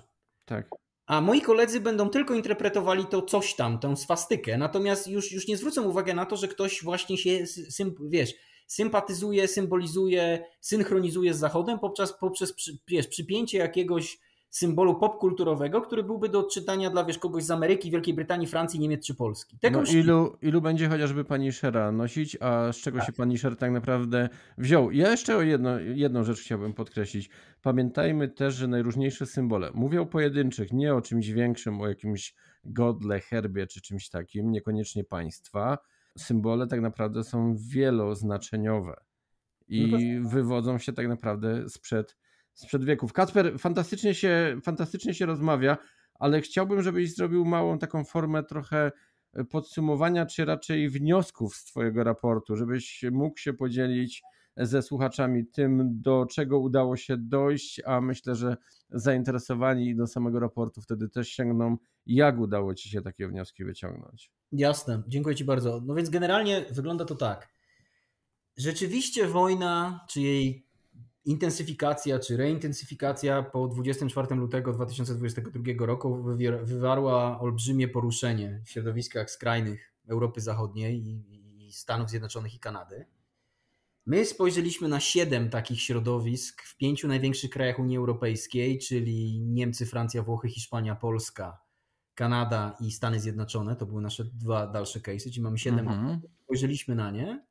Tak. A moi koledzy będą tylko interpretowali to coś tam, tą swastykę. Natomiast już, już nie zwrócą uwagi na to, że ktoś właśnie się, wiesz, sympatyzuje, symbolizuje, synchronizuje z Zachodem poprzez, poprzez przy, wiesz, przypięcie jakiegoś symbolu popkulturowego, który byłby do odczytania dla wiesz, kogoś z Ameryki, Wielkiej Brytanii, Francji, Niemiec czy Polski. Tego no, ilu, ilu będzie chociażby Punishera nosić, a z czego tak. się Punisher tak naprawdę wziął? Ja jeszcze o jedno, jedną rzecz chciałbym podkreślić. Pamiętajmy też, że najróżniejsze symbole, mówię o pojedynczych, nie o czymś większym, o jakimś godle, herbie czy czymś takim, niekoniecznie państwa, symbole tak naprawdę są wieloznaczeniowe i no wywodzą się tak naprawdę sprzed sprzed wieków. Kacper, fantastycznie się, fantastycznie się rozmawia, ale chciałbym, żebyś zrobił małą taką formę trochę e, podsumowania, czy raczej wniosków z Twojego raportu, żebyś mógł się podzielić e, ze słuchaczami tym, do czego udało się dojść, a myślę, że zainteresowani do samego raportu wtedy też sięgną, jak udało Ci się takie wnioski wyciągnąć. Jasne, dziękuję Ci bardzo. No więc generalnie wygląda to tak. Rzeczywiście wojna, czy jej intensyfikacja czy reintensyfikacja po 24 lutego 2022 roku wywarła olbrzymie poruszenie w środowiskach skrajnych Europy Zachodniej i, Stanów Zjednoczonych i Kanady. My spojrzeliśmy na siedem takich środowisk w pięciu największych krajach Unii Europejskiej, czyli Niemcy, Francja, Włochy, Hiszpania, Polska, Kanada i Stany Zjednoczone. To były nasze dwa dalsze case'y, czyli mamy siedem. Mhm. Spojrzeliśmy na nie,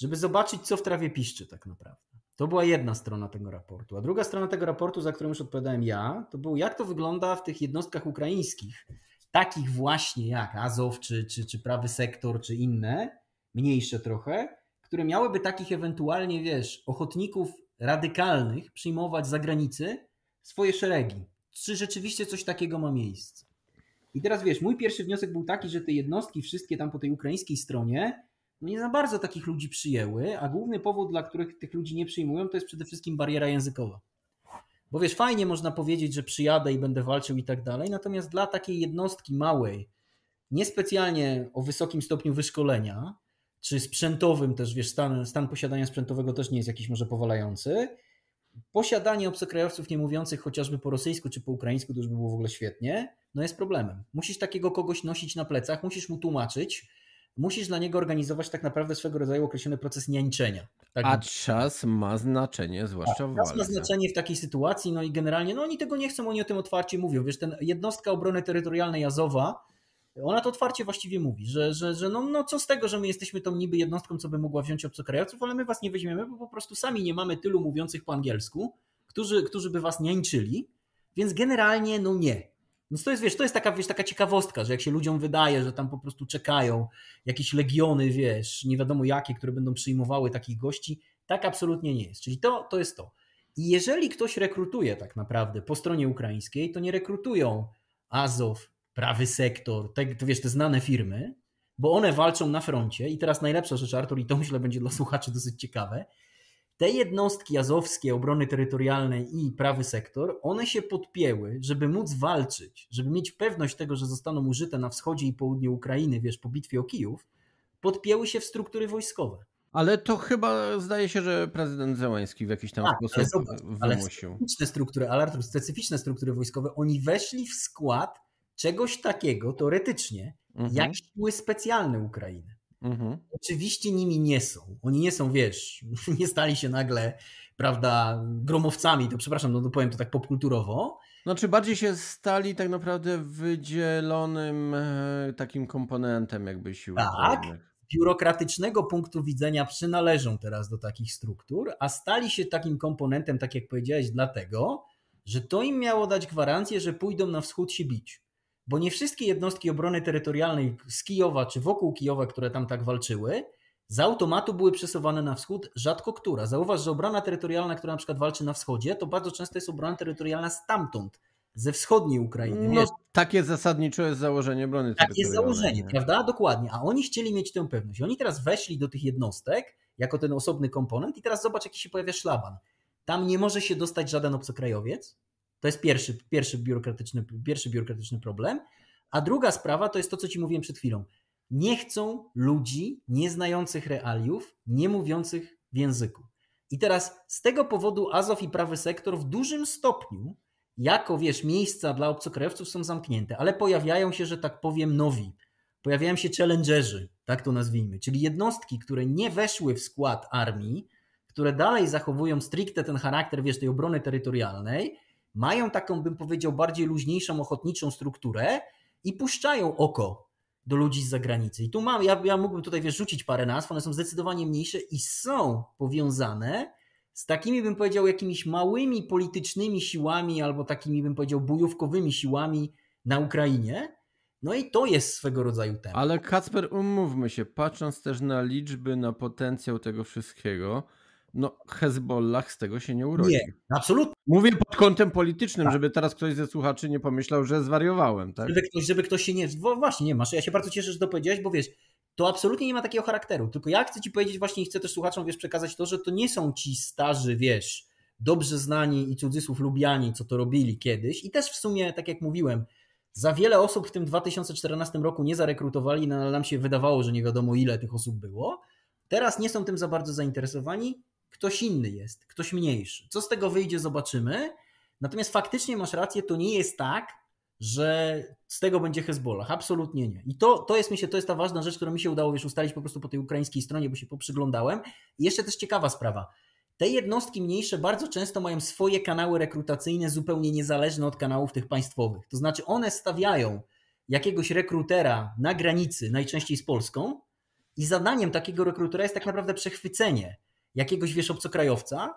żeby zobaczyć, co w trawie piszczy tak naprawdę. To była jedna strona tego raportu. A druga strona tego raportu, za którą już odpowiadałem ja, to było jak to wygląda w tych jednostkach ukraińskich, takich właśnie jak Azow, czy, czy, czy prawy sektor, czy inne, mniejsze trochę, które miałyby takich ewentualnie, wiesz, ochotników radykalnych przyjmować za granicę swoje szeregi. Czy rzeczywiście coś takiego ma miejsce? I teraz wiesz, mój pierwszy wniosek był taki, że te jednostki, wszystkie tam po tej ukraińskiej stronie, nie za bardzo takich ludzi przyjęły, a główny powód, dla których tych ludzi nie przyjmują, to jest przede wszystkim bariera językowa. Bo wiesz, fajnie można powiedzieć, że przyjadę i będę walczył i tak dalej, natomiast dla takiej jednostki małej, niespecjalnie o wysokim stopniu wyszkolenia, czy sprzętowym też, wiesz, stan, stan posiadania sprzętowego też nie jest jakiś może powalający, posiadanie obcokrajowców nie mówiących chociażby po rosyjsku czy po ukraińsku, to już by było w ogóle świetnie, no jest problemem. Musisz takiego kogoś nosić na plecach, musisz mu tłumaczyć, musisz dla niego organizować tak naprawdę swego rodzaju określony proces niańczenia. Tak A czas ma znaczenie, tak, zwłaszcza w Czas ma znaczenie w takiej sytuacji, no i generalnie, no oni tego nie chcą, oni o tym otwarcie mówią. Wiesz, ten jednostka obrony terytorialnej Azowa, ona to otwarcie właściwie mówi, że, że, że no, no co z tego, że my jesteśmy tą niby jednostką, co by mogła wziąć obcokrajowców, ale my was nie weźmiemy, bo po prostu sami nie mamy tylu mówiących po angielsku, którzy, którzy by was niańczyli, więc generalnie no nie. Więc no to jest, wiesz, to jest taka, wiesz, taka ciekawostka, że jak się ludziom wydaje, że tam po prostu czekają jakieś legiony, wiesz, nie wiadomo jakie, które będą przyjmowały takich gości, tak absolutnie nie jest. Czyli to, to jest to. I jeżeli ktoś rekrutuje tak naprawdę po stronie ukraińskiej, to nie rekrutują Azow, prawy sektor, te, to wiesz, te znane firmy, bo one walczą na froncie i teraz najlepsza rzecz, Artur, i to myślę będzie dla słuchaczy dosyć ciekawe, te jednostki azowskie obrony terytorialnej i prawy sektor, one się podpięły, żeby móc walczyć, żeby mieć pewność tego, że zostaną użyte na wschodzie i południu Ukrainy, wiesz, po bitwie o Kijów, podpięły się w struktury wojskowe. Ale to chyba zdaje się, że prezydent Zełański w jakiś tam tak, sposób ale zobacz, wymusił. Ale specyficzne struktury, alartru, specyficzne struktury wojskowe, oni weszli w skład czegoś takiego teoretycznie, mhm. jak siły specjalne Ukrainy. Mhm. Oczywiście nimi nie są. Oni nie są, wiesz, nie stali się nagle, prawda, gromowcami, to przepraszam, no powiem to tak popkulturowo. Znaczy bardziej się stali tak naprawdę wydzielonym e, takim komponentem jakby sił. Tak, z biurokratycznego punktu widzenia przynależą teraz do takich struktur, a stali się takim komponentem, tak jak powiedziałeś, dlatego, że to im miało dać gwarancję, że pójdą na wschód się bić bo nie wszystkie jednostki obrony terytorialnej z Kijowa czy wokół Kijowa, które tam tak walczyły, z automatu były przesuwane na wschód, rzadko która. Zauważ, że obrona terytorialna, która na przykład walczy na wschodzie, to bardzo często jest obrona terytorialna stamtąd, ze wschodniej Ukrainy. No, takie zasadniczo jest założenie broni Takie jest założenie, prawda? Dokładnie. A oni chcieli mieć tę pewność. oni teraz weszli do tych jednostek jako ten osobny komponent i teraz zobacz, jaki się pojawia szlaban. Tam nie może się dostać żaden obcokrajowiec, to jest pierwszy, pierwszy, biurokratyczny, pierwszy biurokratyczny problem. A druga sprawa to jest to, co Ci mówiłem przed chwilą. Nie chcą ludzi nieznających realiów, nie mówiących w języku. I teraz z tego powodu Azow i prawy sektor w dużym stopniu, jako wiesz, miejsca dla obcokrajowców są zamknięte, ale pojawiają się, że tak powiem, nowi. Pojawiają się challengerzy, tak to nazwijmy, czyli jednostki, które nie weszły w skład armii, które dalej zachowują stricte ten charakter, wiesz, tej obrony terytorialnej, mają taką, bym powiedział, bardziej luźniejszą, ochotniczą strukturę i puszczają oko do ludzi z zagranicy. I tu mam, ja, ja mógłbym tutaj wiesz, rzucić parę nazw, one są zdecydowanie mniejsze i są powiązane z takimi, bym powiedział, jakimiś małymi politycznymi siłami albo takimi, bym powiedział, bojówkowymi siłami na Ukrainie. No i to jest swego rodzaju temat. Ale Kacper, umówmy się, patrząc też na liczby, na potencjał tego wszystkiego, no Hezbollah z tego się nie urodzi. Nie, absolutnie. Mówię pod kątem politycznym, tak. żeby teraz ktoś ze słuchaczy nie pomyślał, że zwariowałem, tak? Żeby ktoś, żeby ktoś się nie... Właśnie, nie masz. Ja się bardzo cieszę, że to powiedziałeś, bo wiesz, to absolutnie nie ma takiego charakteru. Tylko ja chcę ci powiedzieć właśnie i chcę też słuchaczom, wiesz, przekazać to, że to nie są ci starzy, wiesz, dobrze znani i cudzysłów lubiani, co to robili kiedyś i też w sumie, tak jak mówiłem, za wiele osób w tym 2014 roku nie zarekrutowali, no, nam się wydawało, że nie wiadomo ile tych osób było. Teraz nie są tym za bardzo zainteresowani, ktoś inny jest, ktoś mniejszy. Co z tego wyjdzie, zobaczymy. Natomiast faktycznie masz rację, to nie jest tak, że z tego będzie Hezbollah. Absolutnie nie. I to, to jest mi się, to jest ta ważna rzecz, którą mi się udało wiesz, ustalić po prostu po tej ukraińskiej stronie, bo się poprzyglądałem. I jeszcze też ciekawa sprawa. Te jednostki mniejsze bardzo często mają swoje kanały rekrutacyjne zupełnie niezależne od kanałów tych państwowych. To znaczy one stawiają jakiegoś rekrutera na granicy, najczęściej z Polską, i zadaniem takiego rekrutera jest tak naprawdę przechwycenie jakiegoś, wiesz, obcokrajowca,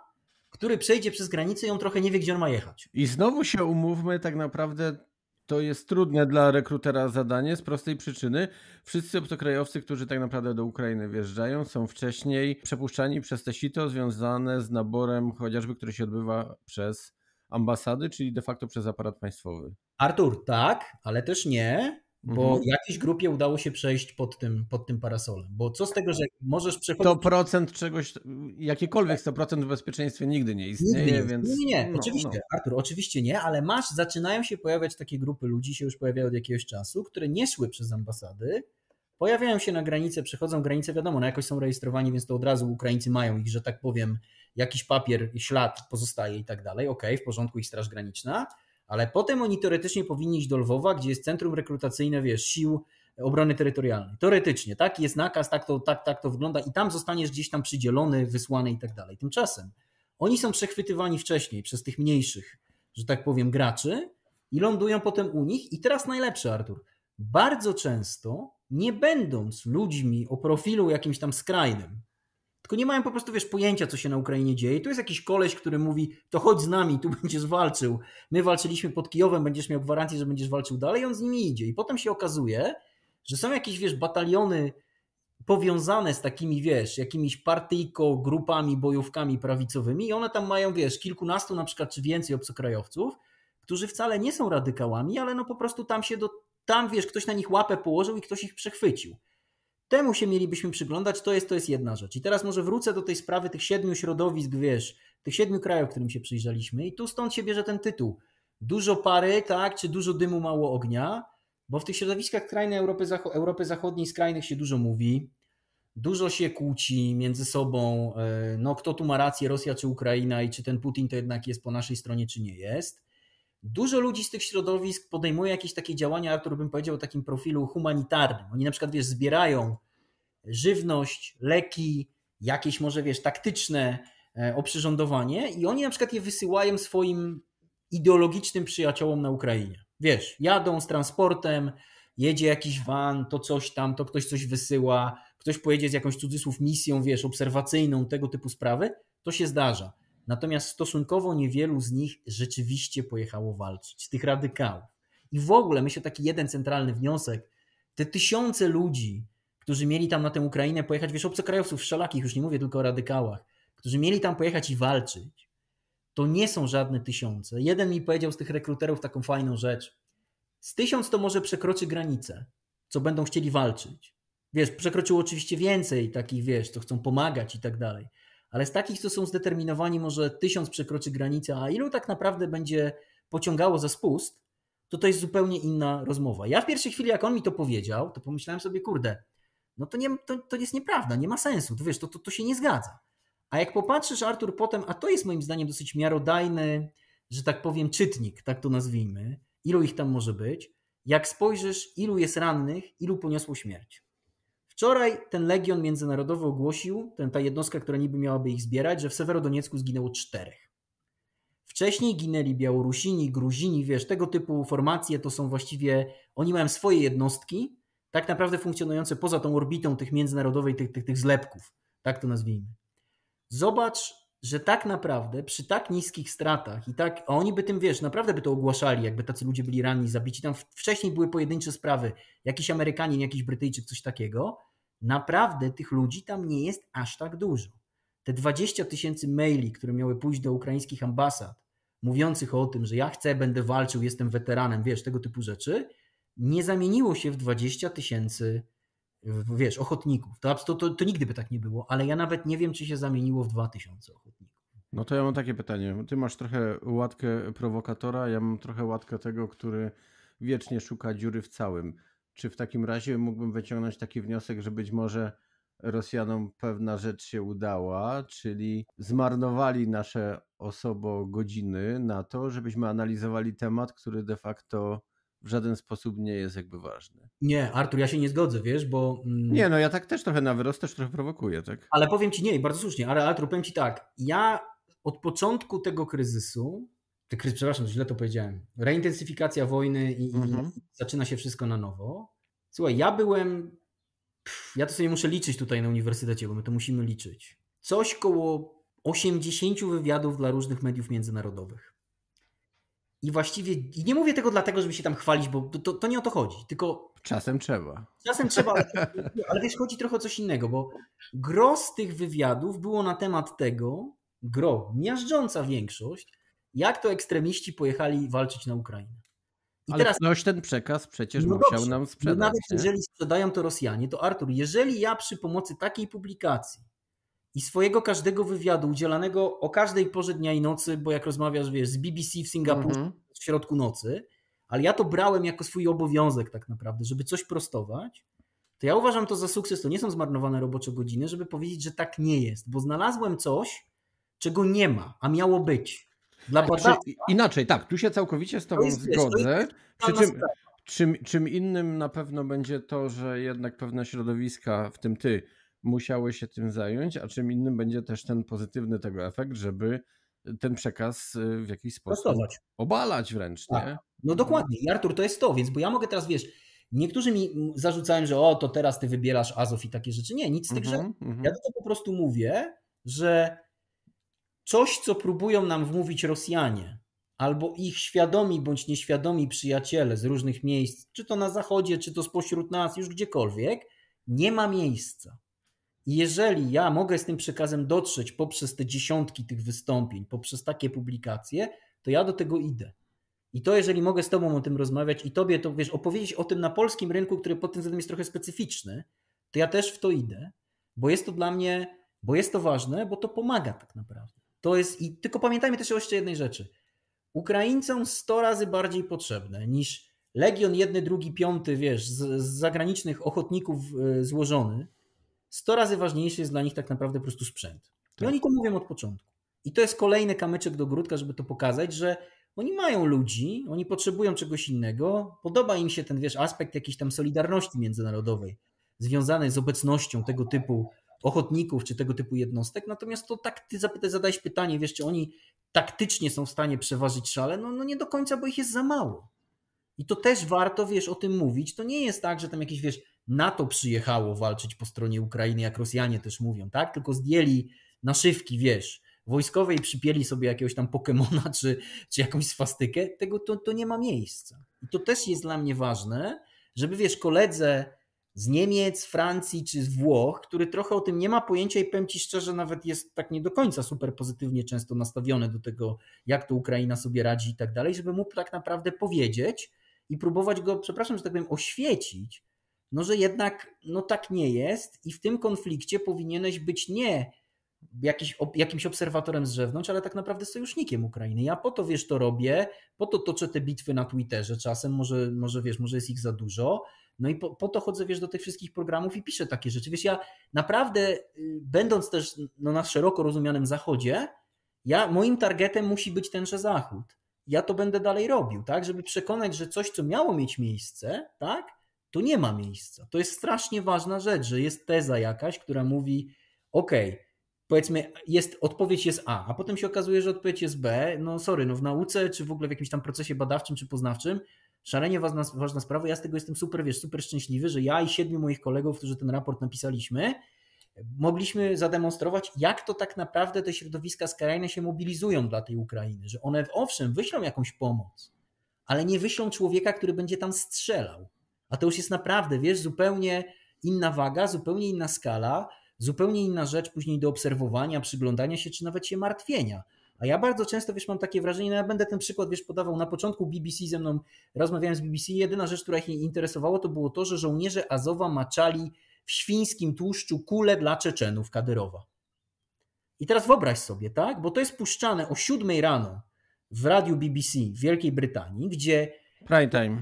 który przejdzie przez granicę i on trochę nie wie, gdzie on ma jechać. I znowu się umówmy, tak naprawdę to jest trudne dla rekrutera zadanie z prostej przyczyny. Wszyscy obcokrajowcy, którzy tak naprawdę do Ukrainy wjeżdżają, są wcześniej przepuszczani przez te sito związane z naborem chociażby, który się odbywa przez ambasady, czyli de facto przez aparat państwowy. Artur, tak, ale też nie, bo mhm. jakiejś grupie udało się przejść pod tym, pod tym parasolem. Bo co z tego, że możesz przechodzić. 100% czegoś, jakiekolwiek 100% w bezpieczeństwie nigdy nie istnieje, nigdy nie, więc. Nie, nie, no, oczywiście, no. Artur, oczywiście nie, ale masz, zaczynają się pojawiać takie grupy ludzi, się już pojawiają od jakiegoś czasu, które nie szły przez ambasady, pojawiają się na granicy, przechodzą granicę, wiadomo, na no jakoś są rejestrowani, więc to od razu Ukraińcy mają ich, że tak powiem, jakiś papier, ślad pozostaje i tak dalej. Okej, okay, w porządku, ich Straż Graniczna ale potem oni teoretycznie powinni iść do Lwowa, gdzie jest centrum rekrutacyjne, wiesz, sił e, obrony terytorialnej. Teoretycznie, tak? Jest nakaz, tak to, tak, tak to wygląda i tam zostaniesz gdzieś tam przydzielony, wysłany i tak dalej. Tymczasem oni są przechwytywani wcześniej przez tych mniejszych, że tak powiem, graczy i lądują potem u nich. I teraz najlepszy, Artur. Bardzo często, nie będąc ludźmi o profilu jakimś tam skrajnym, tylko nie mają po prostu, wiesz, pojęcia, co się na Ukrainie dzieje. Tu jest jakiś koleś, który mówi, to chodź z nami, tu będziesz walczył. My walczyliśmy pod Kijowem, będziesz miał gwarancję, że będziesz walczył dalej, I on z nimi idzie. I potem się okazuje, że są jakieś, wiesz, bataliony powiązane z takimi, wiesz, jakimiś partyjko, grupami, bojówkami prawicowymi i one tam mają, wiesz, kilkunastu na przykład czy więcej obcokrajowców, którzy wcale nie są radykałami, ale no po prostu tam się do, tam, wiesz, ktoś na nich łapę położył i ktoś ich przechwycił. Temu się mielibyśmy przyglądać, to jest, to jest jedna rzecz. I teraz może wrócę do tej sprawy tych siedmiu środowisk, wiesz, tych siedmiu krajów, którym się przyjrzeliśmy i tu stąd się bierze ten tytuł. Dużo pary, tak, czy dużo dymu, mało ognia, bo w tych środowiskach krajnej Europy, Zach Europy Zachodniej skrajnych się dużo mówi, dużo się kłóci między sobą, e, no kto tu ma rację, Rosja czy Ukraina i czy ten Putin to jednak jest po naszej stronie, czy nie jest. Dużo ludzi z tych środowisk podejmuje jakieś takie działania, Artur bym powiedział, o takim profilu humanitarnym. Oni na przykład, wiesz, zbierają żywność, leki, jakieś może, wiesz, taktyczne e, oprzyrządowanie i oni na przykład je wysyłają swoim ideologicznym przyjaciołom na Ukrainie. Wiesz, jadą z transportem, jedzie jakiś van, to coś tam, to ktoś coś wysyła, ktoś pojedzie z jakąś cudzysłów misją, wiesz, obserwacyjną, tego typu sprawy, to się zdarza natomiast stosunkowo niewielu z nich rzeczywiście pojechało walczyć, tych radykałów. I w ogóle myślę taki jeden centralny wniosek, te tysiące ludzi, którzy mieli tam na tę Ukrainę pojechać, wiesz, obcokrajowców wszelakich, już nie mówię tylko o radykałach, którzy mieli tam pojechać i walczyć, to nie są żadne tysiące. Jeden mi powiedział z tych rekruterów taką fajną rzecz. Z tysiąc to może przekroczy granicę, co będą chcieli walczyć. Wiesz, przekroczyło oczywiście więcej takich, wiesz, co chcą pomagać i tak dalej ale z takich, co są zdeterminowani, może tysiąc przekroczy granicę, a ilu tak naprawdę będzie pociągało za spust, to to jest zupełnie inna rozmowa. Ja w pierwszej chwili, jak on mi to powiedział, to pomyślałem sobie, kurde, no to, nie, to, to jest nieprawda, nie ma sensu, to wiesz, to, to, to się nie zgadza. A jak popatrzysz, Artur, potem, a to jest moim zdaniem dosyć miarodajny, że tak powiem, czytnik, tak to nazwijmy, ilu ich tam może być, jak spojrzysz, ilu jest rannych, ilu poniosło śmierć. Wczoraj ten Legion Międzynarodowy ogłosił, ten, ta jednostka, która niby miałaby ich zbierać, że w Sewerodoniecku zginęło czterech. Wcześniej ginęli Białorusini, Gruzini, wiesz, tego typu formacje to są właściwie, oni mają swoje jednostki, tak naprawdę funkcjonujące poza tą orbitą tych międzynarodowej, tych, tych, tych zlepków, tak to nazwijmy. Zobacz, że tak naprawdę przy tak niskich stratach i tak, a oni by tym, wiesz, naprawdę by to ogłaszali, jakby tacy ludzie byli ranni, zabici, tam wcześniej były pojedyncze sprawy, jakiś Amerykanin, jakiś Brytyjczyk, coś takiego, naprawdę tych ludzi tam nie jest aż tak dużo. Te 20 tysięcy maili, które miały pójść do ukraińskich ambasad, mówiących o tym, że ja chcę, będę walczył, jestem weteranem, wiesz, tego typu rzeczy, nie zamieniło się w 20 tysięcy, wiesz, ochotników. To, to, to nigdy by tak nie było, ale ja nawet nie wiem, czy się zamieniło w 2000 ochotników. No to ja mam takie pytanie. Ty masz trochę łatkę prowokatora, ja mam trochę łatkę tego, który wiecznie szuka dziury w całym. Czy w takim razie mógłbym wyciągnąć taki wniosek, że być może Rosjanom pewna rzecz się udała, czyli zmarnowali nasze osobo godziny na to, żebyśmy analizowali temat, który de facto w żaden sposób nie jest jakby ważny. Nie, Artur, ja się nie zgodzę, wiesz, bo... Mm, nie, no ja tak też trochę na wyrost, też trochę prowokuję, tak? Ale powiem Ci nie, bardzo słusznie, ale Artur, powiem Ci tak, ja od początku tego kryzysu przepraszam, źle to powiedziałem, reintensyfikacja wojny i, mhm. i zaczyna się wszystko na nowo. Słuchaj, ja byłem, pff, ja to sobie muszę liczyć tutaj na uniwersytecie, bo my to musimy liczyć. Coś koło 80 wywiadów dla różnych mediów międzynarodowych. I właściwie, i nie mówię tego dlatego, żeby się tam chwalić, bo to, to, to nie o to chodzi, tylko... Czasem trzeba. Czasem trzeba, ale, ale wiesz, chodzi trochę o coś innego, bo gros tych wywiadów było na temat tego, gro, miażdżąca większość, jak to ekstremiści pojechali walczyć na Ukrainę. I Ale teraz... ktoś ten przekaz przecież no musiał nam no sprzedać. nawet nie? jeżeli sprzedają to Rosjanie, to Artur, jeżeli ja przy pomocy takiej publikacji i swojego każdego wywiadu udzielanego o każdej porze dnia i nocy, bo jak rozmawiasz, wiesz, z BBC w Singapurze mm -hmm. w środku nocy, ale ja to brałem jako swój obowiązek tak naprawdę, żeby coś prostować, to ja uważam to za sukces. To nie są zmarnowane robocze godziny, żeby powiedzieć, że tak nie jest, bo znalazłem coś, czego nie ma, a miało być. Dla tak, Inaczej, tak, tu się całkowicie z Tobą zgodzę. Przy czym, czym, czym innym na pewno będzie to, że jednak pewne środowiska, w tym Ty, musiały się tym zająć, a czym innym będzie też ten pozytywny tego efekt, żeby ten przekaz y, w jakiś sposób obalać wręcz, tak. nie? No dokładnie. I Artur, to jest to, więc bo ja mogę teraz, wiesz, niektórzy mi zarzucają, że o, to teraz ty wybierasz Azov i takie rzeczy. Nie, nic z tych mhm, rzeczy. Mhm. Ja tylko po prostu mówię, że coś, co próbują nam wmówić Rosjanie, albo ich świadomi bądź nieświadomi przyjaciele z różnych miejsc, czy to na zachodzie, czy to spośród nas, już gdziekolwiek, nie ma miejsca. I jeżeli ja mogę z tym przekazem dotrzeć poprzez te dziesiątki tych wystąpień, poprzez takie publikacje, to ja do tego idę. I to, jeżeli mogę z Tobą o tym rozmawiać i Tobie to wiesz, opowiedzieć o tym na polskim rynku, który pod tym względem jest trochę specyficzny, to ja też w to idę, bo jest to dla mnie, bo jest to ważne, bo to pomaga tak naprawdę. To jest i tylko pamiętajmy też jeszcze jednej rzeczy. Ukraińcom 100 razy bardziej potrzebne niż legion jedny, drugi, piąty, wiesz, z, z zagranicznych ochotników e, złożony, 100 razy ważniejszy jest dla nich tak naprawdę po prostu sprzęt. I tak. oni to mówią od początku. I to jest kolejny kamyczek do grudka, żeby to pokazać, że oni mają ludzi, oni potrzebują czegoś innego, podoba im się ten, wiesz, aspekt jakiejś tam solidarności międzynarodowej związany z obecnością tego typu ochotników czy tego typu jednostek. Natomiast to tak ty zapytaj, zadajesz pytanie, wiesz, czy oni taktycznie są w stanie przeważyć szale? No, no nie do końca, bo ich jest za mało. I to też warto, wiesz, o tym mówić. To nie jest tak, że tam jakieś, wiesz, NATO przyjechało walczyć po stronie Ukrainy, jak Rosjanie też mówią, tak? Tylko zdjęli naszywki, wiesz, wojskowej przypieli sobie jakiegoś tam Pokemona czy, czy jakąś swastykę, tego to, to nie ma miejsca. I to też jest dla mnie ważne, żeby wiesz, koledze z Niemiec, Francji czy z Włoch, który trochę o tym nie ma pojęcia i powiem Ci szczerze, nawet jest tak nie do końca super pozytywnie często nastawiony do tego, jak to Ukraina sobie radzi i tak dalej, żeby mu tak naprawdę powiedzieć i próbować go, przepraszam, że tak powiem, oświecić, no że jednak no tak nie jest i w tym konflikcie powinieneś być nie jakiś, jakimś obserwatorem z zewnątrz, ale tak naprawdę sojusznikiem Ukrainy. Ja po to, wiesz, to robię, po to toczę te bitwy na Twitterze czasem, może, może wiesz, może jest ich za dużo, no i po, po, to chodzę, wiesz, do tych wszystkich programów i piszę takie rzeczy. Wiesz, ja naprawdę, y, będąc też no, na szeroko rozumianym zachodzie, ja, moim targetem musi być tenże zachód. Ja to będę dalej robił, tak, żeby przekonać, że coś, co miało mieć miejsce, tak, to nie ma miejsca. To jest strasznie ważna rzecz, że jest teza jakaś, która mówi, ok, powiedzmy, jest, odpowiedź jest A, a potem się okazuje, że odpowiedź jest B. No sorry, no w nauce, czy w ogóle w jakimś tam procesie badawczym, czy poznawczym, szalenie ważna, ważna sprawa. Ja z tego jestem super, wiesz, super szczęśliwy, że ja i siedmiu moich kolegów, którzy ten raport napisaliśmy, mogliśmy zademonstrować, jak to tak naprawdę te środowiska skrajne się mobilizują dla tej Ukrainy, że one owszem wyślą jakąś pomoc, ale nie wyślą człowieka, który będzie tam strzelał. A to już jest naprawdę, wiesz, zupełnie inna waga, zupełnie inna skala, zupełnie inna rzecz później do obserwowania, przyglądania się, czy nawet się martwienia. A ja bardzo często, wiesz, mam takie wrażenie, no ja będę ten przykład, wiesz, podawał na początku BBC ze mną, rozmawiałem z BBC, jedyna rzecz, która ich interesowała, to było to, że żołnierze Azowa maczali w świńskim tłuszczu kule dla Czeczenów Kadyrowa. I teraz wyobraź sobie, tak, bo to jest puszczane o 7 rano w radiu BBC w Wielkiej Brytanii, gdzie Prime time.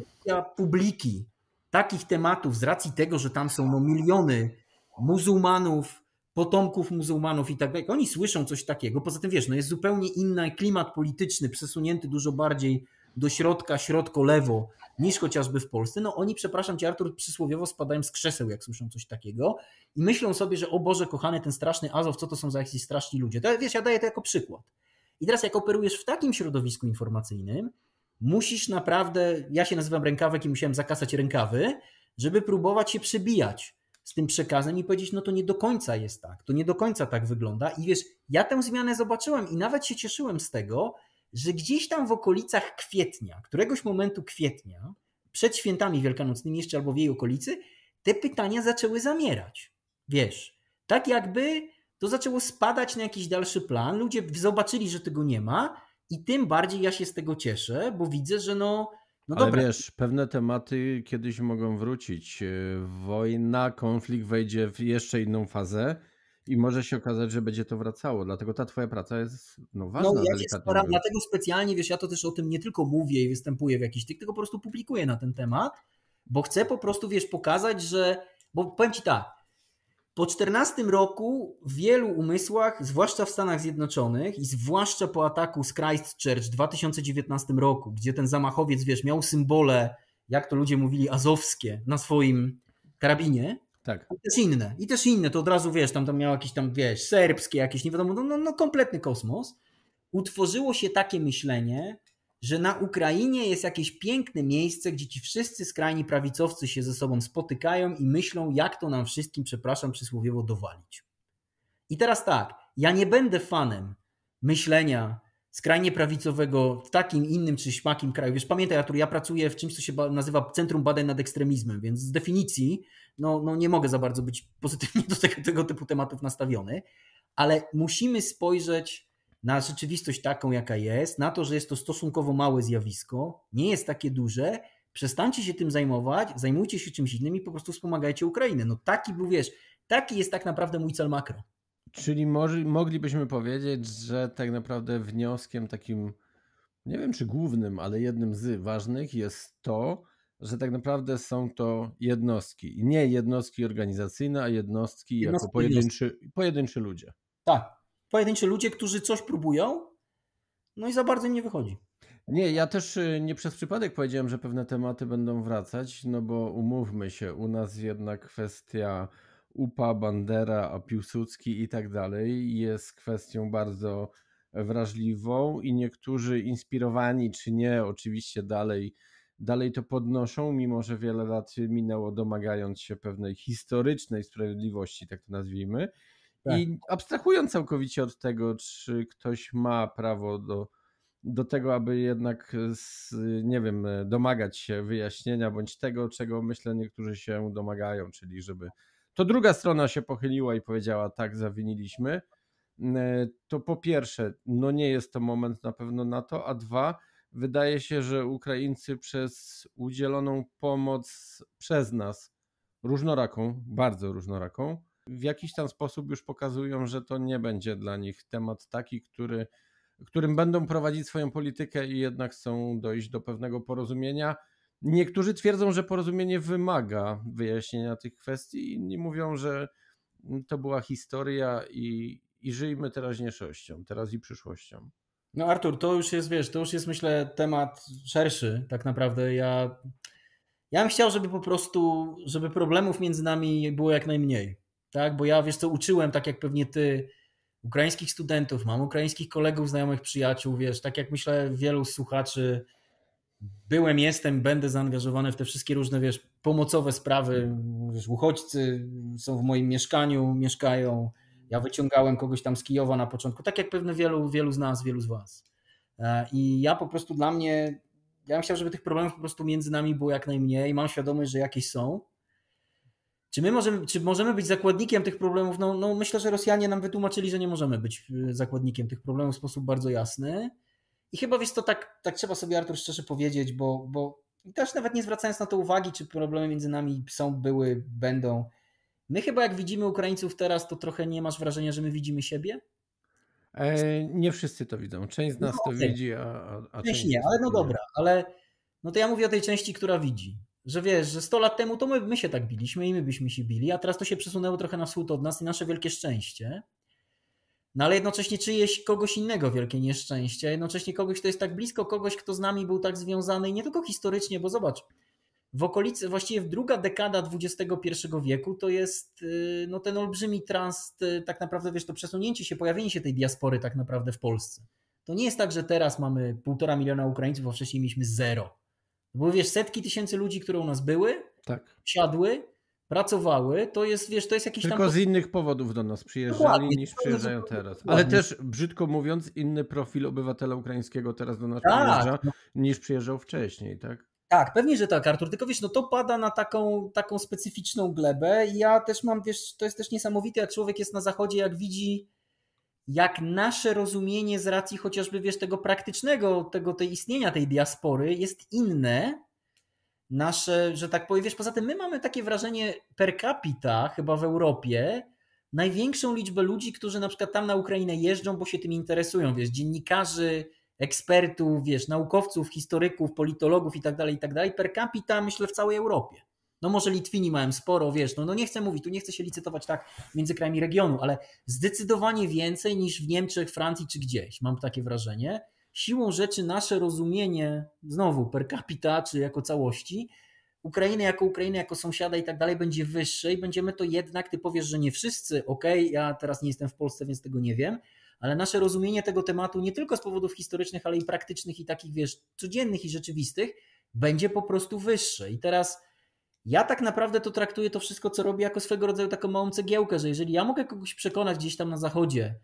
publiki takich tematów z racji tego, że tam są no, miliony muzułmanów, potomków muzułmanów i tak dalej. Oni słyszą coś takiego. Poza tym wiesz, no jest zupełnie inny klimat polityczny, przesunięty dużo bardziej do środka, środko-lewo niż chociażby w Polsce. No oni, przepraszam cię Artur, przysłowiowo spadają z krzeseł, jak słyszą coś takiego i myślą sobie, że o Boże kochany, ten straszny Azow, co to są za jakiś straszni ludzie. To, wiesz, ja daję to jako przykład. I teraz jak operujesz w takim środowisku informacyjnym, musisz naprawdę, ja się nazywam rękawek i musiałem zakasać rękawy, żeby próbować się przebijać z tym przekazem i powiedzieć, no to nie do końca jest tak, to nie do końca tak wygląda. I wiesz, ja tę zmianę zobaczyłem i nawet się cieszyłem z tego, że gdzieś tam w okolicach kwietnia, któregoś momentu kwietnia, przed świętami wielkanocnymi jeszcze albo w jej okolicy, te pytania zaczęły zamierać. Wiesz, tak jakby to zaczęło spadać na jakiś dalszy plan, ludzie zobaczyli, że tego nie ma i tym bardziej ja się z tego cieszę, bo widzę, że no no Ale wiesz, pewne tematy kiedyś mogą wrócić. E, wojna, konflikt wejdzie w jeszcze inną fazę i może się okazać, że będzie to wracało. Dlatego ta twoja praca jest no, no ważna. No, ja się staram, dlatego specjalnie, wiesz, ja to też o tym nie tylko mówię i występuję w jakiś tych, tylko po prostu publikuję na ten temat, bo chcę po prostu, wiesz, pokazać, że, bo powiem ci tak, po 14 roku w wielu umysłach, zwłaszcza w Stanach Zjednoczonych i zwłaszcza po ataku z Christchurch w 2019 roku, gdzie ten zamachowiec, wiesz, miał symbole, jak to ludzie mówili, azowskie na swoim karabinie. Tak. I też inne. I też inne. To od razu, wiesz, tam, tam miał jakieś tam, wiesz, serbskie jakieś, nie wiadomo, no, no, no kompletny kosmos. Utworzyło się takie myślenie, że na Ukrainie jest jakieś piękne miejsce, gdzie ci wszyscy skrajni prawicowcy się ze sobą spotykają i myślą, jak to nam wszystkim, przepraszam, przysłowiowo dowalić. I teraz tak, ja nie będę fanem myślenia skrajnie prawicowego w takim innym czy śmakim kraju. Wiesz, pamiętaj Artur, ja pracuję w czymś, co się nazywa Centrum Badań nad Ekstremizmem, więc z definicji no, no nie mogę za bardzo być pozytywnie do tego, tego typu tematów nastawiony, ale musimy spojrzeć na rzeczywistość taką, jaka jest, na to, że jest to stosunkowo małe zjawisko, nie jest takie duże, przestańcie się tym zajmować, zajmujcie się czymś innym i po prostu wspomagajcie Ukrainę. No taki był, wiesz, taki jest tak naprawdę mój cel makro. Czyli może, moglibyśmy powiedzieć, że tak naprawdę wnioskiem takim, nie wiem czy głównym, ale jednym z ważnych jest to, że tak naprawdę są to jednostki. nie jednostki organizacyjne, a jednostki, jednostki jako pojedynczy, pojedynczy ludzie. Tak, pojedynczy ludzie, którzy coś próbują, no i za bardzo im nie wychodzi. Nie, ja też y, nie przez przypadek powiedziałem, że pewne tematy będą wracać, no bo umówmy się, u nas jednak kwestia UPA, Bandera, Piłsudski i tak dalej jest kwestią bardzo wrażliwą i niektórzy inspirowani czy nie, oczywiście dalej, dalej to podnoszą, mimo że wiele lat minęło domagając się pewnej historycznej sprawiedliwości, tak to nazwijmy. Tak. I abstrahując całkowicie od tego, czy ktoś ma prawo do, do tego, aby jednak, z, e, nie wiem, e, domagać się wyjaśnienia bądź tego, czego myślę niektórzy się domagają, czyli żeby to druga strona się pochyliła i powiedziała: tak, zawiniliśmy. Mm, e, to po pierwsze, no nie jest to moment na pewno na to, a dwa, wydaje się, że Ukraińcy przez udzieloną pomoc przez nas, różnoraką, bardzo różnoraką, w jakiś tam sposób już pokazują, że to nie będzie dla nich temat taki, który, którym będą prowadzić swoją politykę i jednak chcą dojść do pewnego porozumienia. Niektórzy twierdzą, że porozumienie wymaga wyjaśnienia tych kwestii, inni mówią, że to była historia i, i żyjmy teraźniejszością, teraz i przyszłością. No Artur, to już jest, wiesz, to już jest myślę temat szerszy tak naprawdę. Ja, ja bym chciał, żeby po prostu, żeby problemów między nami było jak najmniej tak? Bo ja, wiesz co, uczyłem, tak jak pewnie ty, ukraińskich studentów, mam ukraińskich kolegów, znajomych, przyjaciół, wiesz, tak jak myślę wielu słuchaczy, byłem, jestem, będę zaangażowany w te wszystkie różne, wiesz, pomocowe sprawy, wiesz, uchodźcy są w moim mieszkaniu, mieszkają, ja wyciągałem kogoś tam z Kijowa na początku, tak jak pewnie wielu, wielu z nas, wielu z was. E, I ja po prostu dla mnie, ja bym chciał, żeby tych problemów po prostu między nami było jak najmniej, mam świadomość, że jakieś są, czy my możemy, czy możemy być zakładnikiem tych problemów? No, no myślę, że Rosjanie nam wytłumaczyli, że nie możemy być y, zakładnikiem tych problemów w sposób bardzo jasny. I chyba wiesz, to tak, tak trzeba sobie, Artur, szczerze powiedzieć, bo, bo też nawet nie zwracając na to uwagi, czy problemy między nami są, były, będą. My chyba jak widzimy Ukraińców teraz, to trochę nie masz wrażenia, że my widzimy siebie? E, nie wszyscy to widzą. Część z nas no, to widzi, a, a część, część nie. Ale no dobra, ale no to ja mówię o tej części, która widzi że wiesz, że 100 lat temu to my, my się tak biliśmy i my byśmy się bili, a teraz to się przesunęło trochę na wschód od nas i nasze wielkie szczęście. No ale jednocześnie czyjeś kogoś innego wielkie nieszczęście, jednocześnie kogoś, kto jest tak blisko, kogoś, kto z nami był tak związany i nie tylko historycznie, bo zobacz, w okolicy, właściwie w druga dekada XXI wieku to jest y, no, ten olbrzymi trans, y, tak naprawdę wiesz, to przesunięcie się, pojawienie się tej diaspory tak naprawdę w Polsce. To nie jest tak, że teraz mamy półtora miliona Ukraińców, a wcześniej mieliśmy zero. No bo wiesz, setki tysięcy ludzi, które u nas były, tak. siadły, pracowały, to jest, wiesz, to jest jakiś Tylko tam... z innych powodów do nas przyjeżdżali Dokładnie. niż przyjeżdżają teraz. Dokładnie. Ale też, brzydko mówiąc, inny profil obywatela ukraińskiego teraz do nas tak. przyjeżdża no. niż przyjeżdżał wcześniej, tak? Tak, pewnie, że tak, Artur, tylko wiesz, no to pada na taką, taką specyficzną glebę i ja też mam, wiesz, to jest też niesamowite, jak człowiek jest na zachodzie, jak widzi jak nasze rozumienie z racji chociażby, wiesz, tego praktycznego, tego tej istnienia tej diaspory jest inne, nasze, że tak powiem, wiesz, poza tym my mamy takie wrażenie per capita chyba w Europie, największą liczbę ludzi, którzy na przykład tam na Ukrainę jeżdżą, bo się tym interesują, wiesz, dziennikarzy, ekspertów, wiesz, naukowców, historyków, politologów i tak dalej, i tak dalej, per capita myślę w całej Europie. No może Litwini mają sporo, wiesz, no, no nie chcę mówić, tu nie chcę się licytować tak między krajami regionu, ale zdecydowanie więcej niż w Niemczech, Francji czy gdzieś, mam takie wrażenie. Siłą rzeczy nasze rozumienie, znowu per capita czy jako całości, Ukrainy jako Ukrainy, jako sąsiada i tak dalej będzie wyższe i będziemy to jednak, ty powiesz, że nie wszyscy, ok, ja teraz nie jestem w Polsce, więc tego nie wiem, ale nasze rozumienie tego tematu nie tylko z powodów historycznych, ale i praktycznych i takich, wiesz, codziennych i rzeczywistych, będzie po prostu wyższe. I teraz ja tak naprawdę to traktuję to wszystko, co robię, jako swego rodzaju taką małą cegiełkę, że jeżeli ja mogę kogoś przekonać gdzieś tam na zachodzie,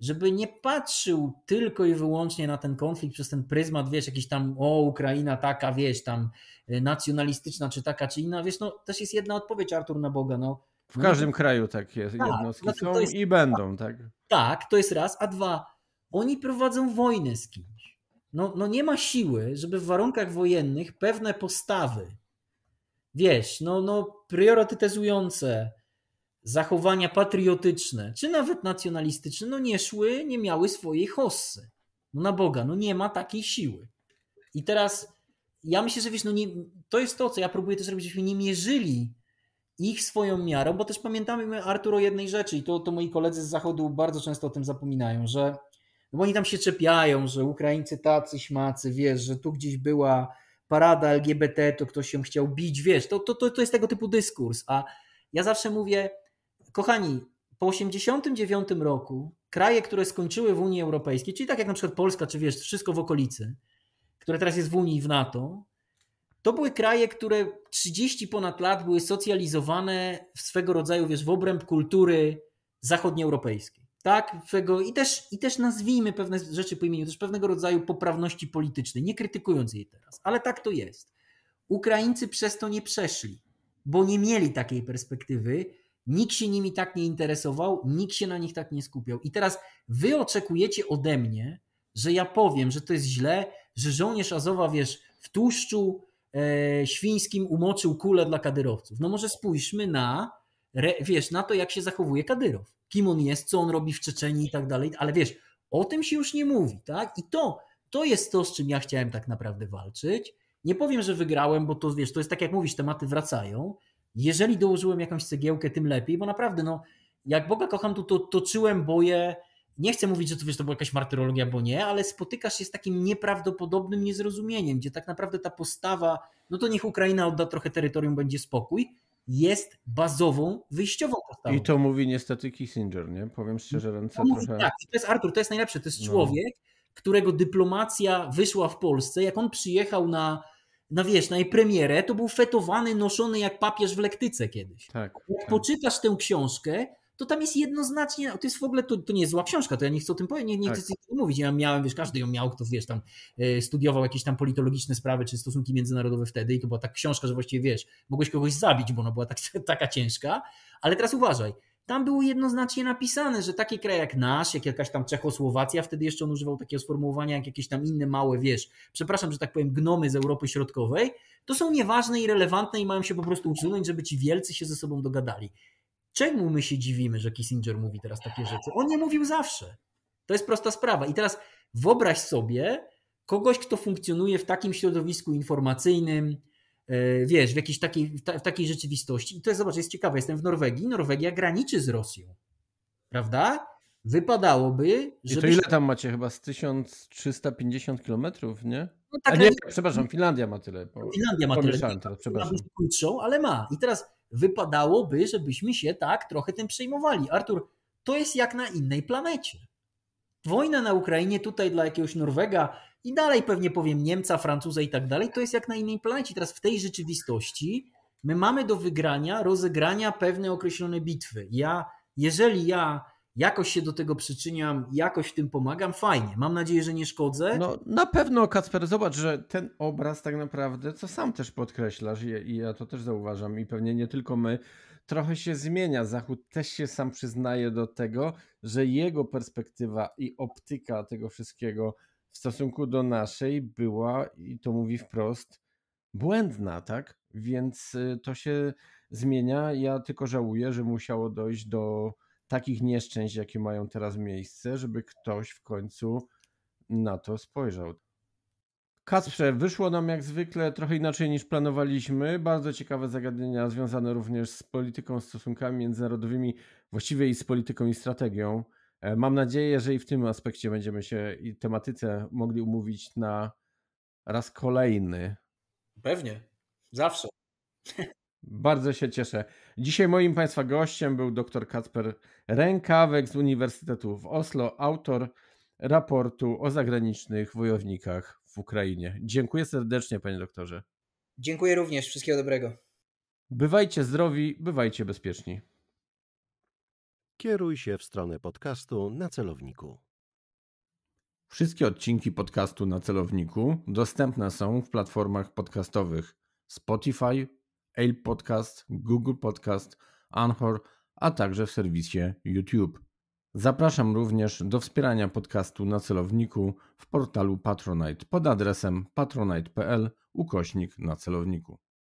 żeby nie patrzył tylko i wyłącznie na ten konflikt przez ten pryzmat, wiesz, jakiś tam, o, Ukraina taka, wiesz, tam e, nacjonalistyczna, czy taka, czy inna, wiesz, no też jest jedna odpowiedź, Artur, na Boga, no. W każdym no, kraju takie tak, jednostki tak, są jest, i będą, tak. tak? Tak, to jest raz, a dwa, oni prowadzą wojnę z kimś. No, no nie ma siły, żeby w warunkach wojennych pewne postawy, wiesz, no, no priorytetyzujące zachowania patriotyczne, czy nawet nacjonalistyczne, no nie szły, nie miały swojej hossy. No na Boga, no nie ma takiej siły. I teraz ja myślę, że wiesz, no nie, to jest to, co ja próbuję też robić, żebyśmy nie mierzyli ich swoją miarą, bo też pamiętamy, Artur, o jednej rzeczy i to, to moi koledzy z Zachodu bardzo często o tym zapominają, że no bo oni tam się czepiają, że Ukraińcy tacy, śmacy, wiesz, że tu gdzieś była parada LGBT, to ktoś się chciał bić, wiesz, to, to, to, to jest tego typu dyskurs. A ja zawsze mówię, kochani, po 89 roku kraje, które skończyły w Unii Europejskiej, czyli tak jak na przykład Polska, czy wiesz, wszystko w okolicy, które teraz jest w Unii i w NATO, to były kraje, które 30 ponad lat były socjalizowane w swego rodzaju, wiesz, w obręb kultury zachodnioeuropejskiej tak? Tego, i, też, I też nazwijmy pewne rzeczy po imieniu, też pewnego rodzaju poprawności politycznej, nie krytykując jej teraz, ale tak to jest. Ukraińcy przez to nie przeszli, bo nie mieli takiej perspektywy, nikt się nimi tak nie interesował, nikt się na nich tak nie skupiał. I teraz wy oczekujecie ode mnie, że ja powiem, że to jest źle, że żołnierz Azowa, wiesz, w tłuszczu e, świńskim umoczył kulę dla kadyrowców. No może spójrzmy na wiesz, na to, jak się zachowuje Kadyrow, kim on jest, co on robi w Czeczeniu i tak dalej, ale wiesz, o tym się już nie mówi, tak? I to, to jest to, z czym ja chciałem tak naprawdę walczyć. Nie powiem, że wygrałem, bo to wiesz, to jest tak jak mówisz, tematy wracają. Jeżeli dołożyłem jakąś cegiełkę, tym lepiej, bo naprawdę, no, jak Boga kocham, to, to toczyłem boje. Nie chcę mówić, że to wiesz, to była jakaś martyrologia, bo nie, ale spotykasz się z takim nieprawdopodobnym niezrozumieniem, gdzie tak naprawdę ta postawa, no to niech Ukraina odda trochę terytorium, będzie spokój, jest bazową, wyjściową postawą. I to mówi niestety Kissinger, nie? Powiem szczerze, no, ręce to trochę... tak, to jest Artur, to jest najlepsze, to jest no. człowiek, którego dyplomacja wyszła w Polsce, jak on przyjechał na, na wiesz, na jej premierę, to był fetowany, noszony jak papież w lektyce kiedyś. Tak, jak tak. poczytasz tę książkę, to tam jest jednoznacznie, to jest w ogóle, to, to nie jest zła książka, to ja nie chcę o tym powiedzieć, nie, nie tak. chcę o tym mówić, ja miałem, wiesz, każdy ją miał, kto, wiesz, tam e, studiował jakieś tam politologiczne sprawy, czy stosunki międzynarodowe wtedy i to była tak książka, że właściwie, wiesz, mogłeś kogoś zabić, bo ona była tak, taka ciężka, ale teraz uważaj, tam było jednoznacznie napisane, że takie kraje jak nasz, jak jakaś tam Czechosłowacja, wtedy jeszcze on używał takiego sformułowania, jak jakieś tam inne małe, wiesz, przepraszam, że tak powiem, gnomy z Europy Środkowej, to są nieważne i relevantne i mają się po prostu usunąć, żeby ci wielcy się ze sobą dogadali. Czemu my się dziwimy, że Kissinger mówi teraz takie rzeczy? On nie mówił zawsze. To jest prosta sprawa. I teraz wyobraź sobie kogoś, kto funkcjonuje w takim środowisku informacyjnym, e, wiesz, w jakiejś takiej, w takiej rzeczywistości. I to jest, zobacz, jest ciekawe, jestem w Norwegii, Norwegia graniczy z Rosją, prawda? Wypadałoby, że. to ile tam macie? Chyba z 1350 kilometrów, nie? No tak, A nie, nie, przepraszam, Finlandia ma tyle. Finlandia ma tyle. Teraz, przepraszam. Krótszą, ale ma. I teraz wypadałoby, żebyśmy się tak trochę tym przejmowali. Artur, to jest jak na innej planecie. Wojna na Ukrainie tutaj dla jakiegoś Norwega i dalej pewnie powiem Niemca, Francuza i tak dalej, to jest jak na innej planecie. Teraz w tej rzeczywistości my mamy do wygrania, rozegrania pewne określone bitwy. Ja, jeżeli ja jakoś się do tego przyczyniam, jakoś w tym pomagam, fajnie. Mam nadzieję, że nie szkodzę. No na pewno, Kacper, zobacz, że ten obraz tak naprawdę, co sam też podkreślasz i, i ja to też zauważam i pewnie nie tylko my, trochę się zmienia. Zachód też się sam przyznaje do tego, że jego perspektywa i optyka tego wszystkiego w stosunku do naszej była, i to mówi wprost, błędna, tak? Więc y, to się zmienia. Ja tylko żałuję, że musiało dojść do takich nieszczęść, jakie mają teraz miejsce, żeby ktoś w końcu na to spojrzał. Kasprze, wyszło nam jak zwykle trochę inaczej niż planowaliśmy. Bardzo ciekawe zagadnienia związane również z polityką, stosunkami międzynarodowymi, właściwie i z polityką i strategią. E, mam nadzieję, że i w tym aspekcie będziemy się i tematyce mogli umówić na raz kolejny. Pewnie, zawsze. Bardzo się cieszę. Dzisiaj moim Państwa gościem był dr Kacper Rękawek z Uniwersytetu w Oslo, autor raportu o zagranicznych wojownikach w Ukrainie. Dziękuję serdecznie, panie doktorze. Dziękuję również. Wszystkiego dobrego. Bywajcie zdrowi, bywajcie bezpieczni. Kieruj się w stronę podcastu na celowniku. Wszystkie odcinki podcastu na celowniku dostępne są w platformach podcastowych Spotify, Apple Podcast, Google Podcast, Anchor, a także w serwisie YouTube. Zapraszam również do wspierania podcastu na celowniku w portalu Patronite pod adresem patronite.pl ukośnik na celowniku.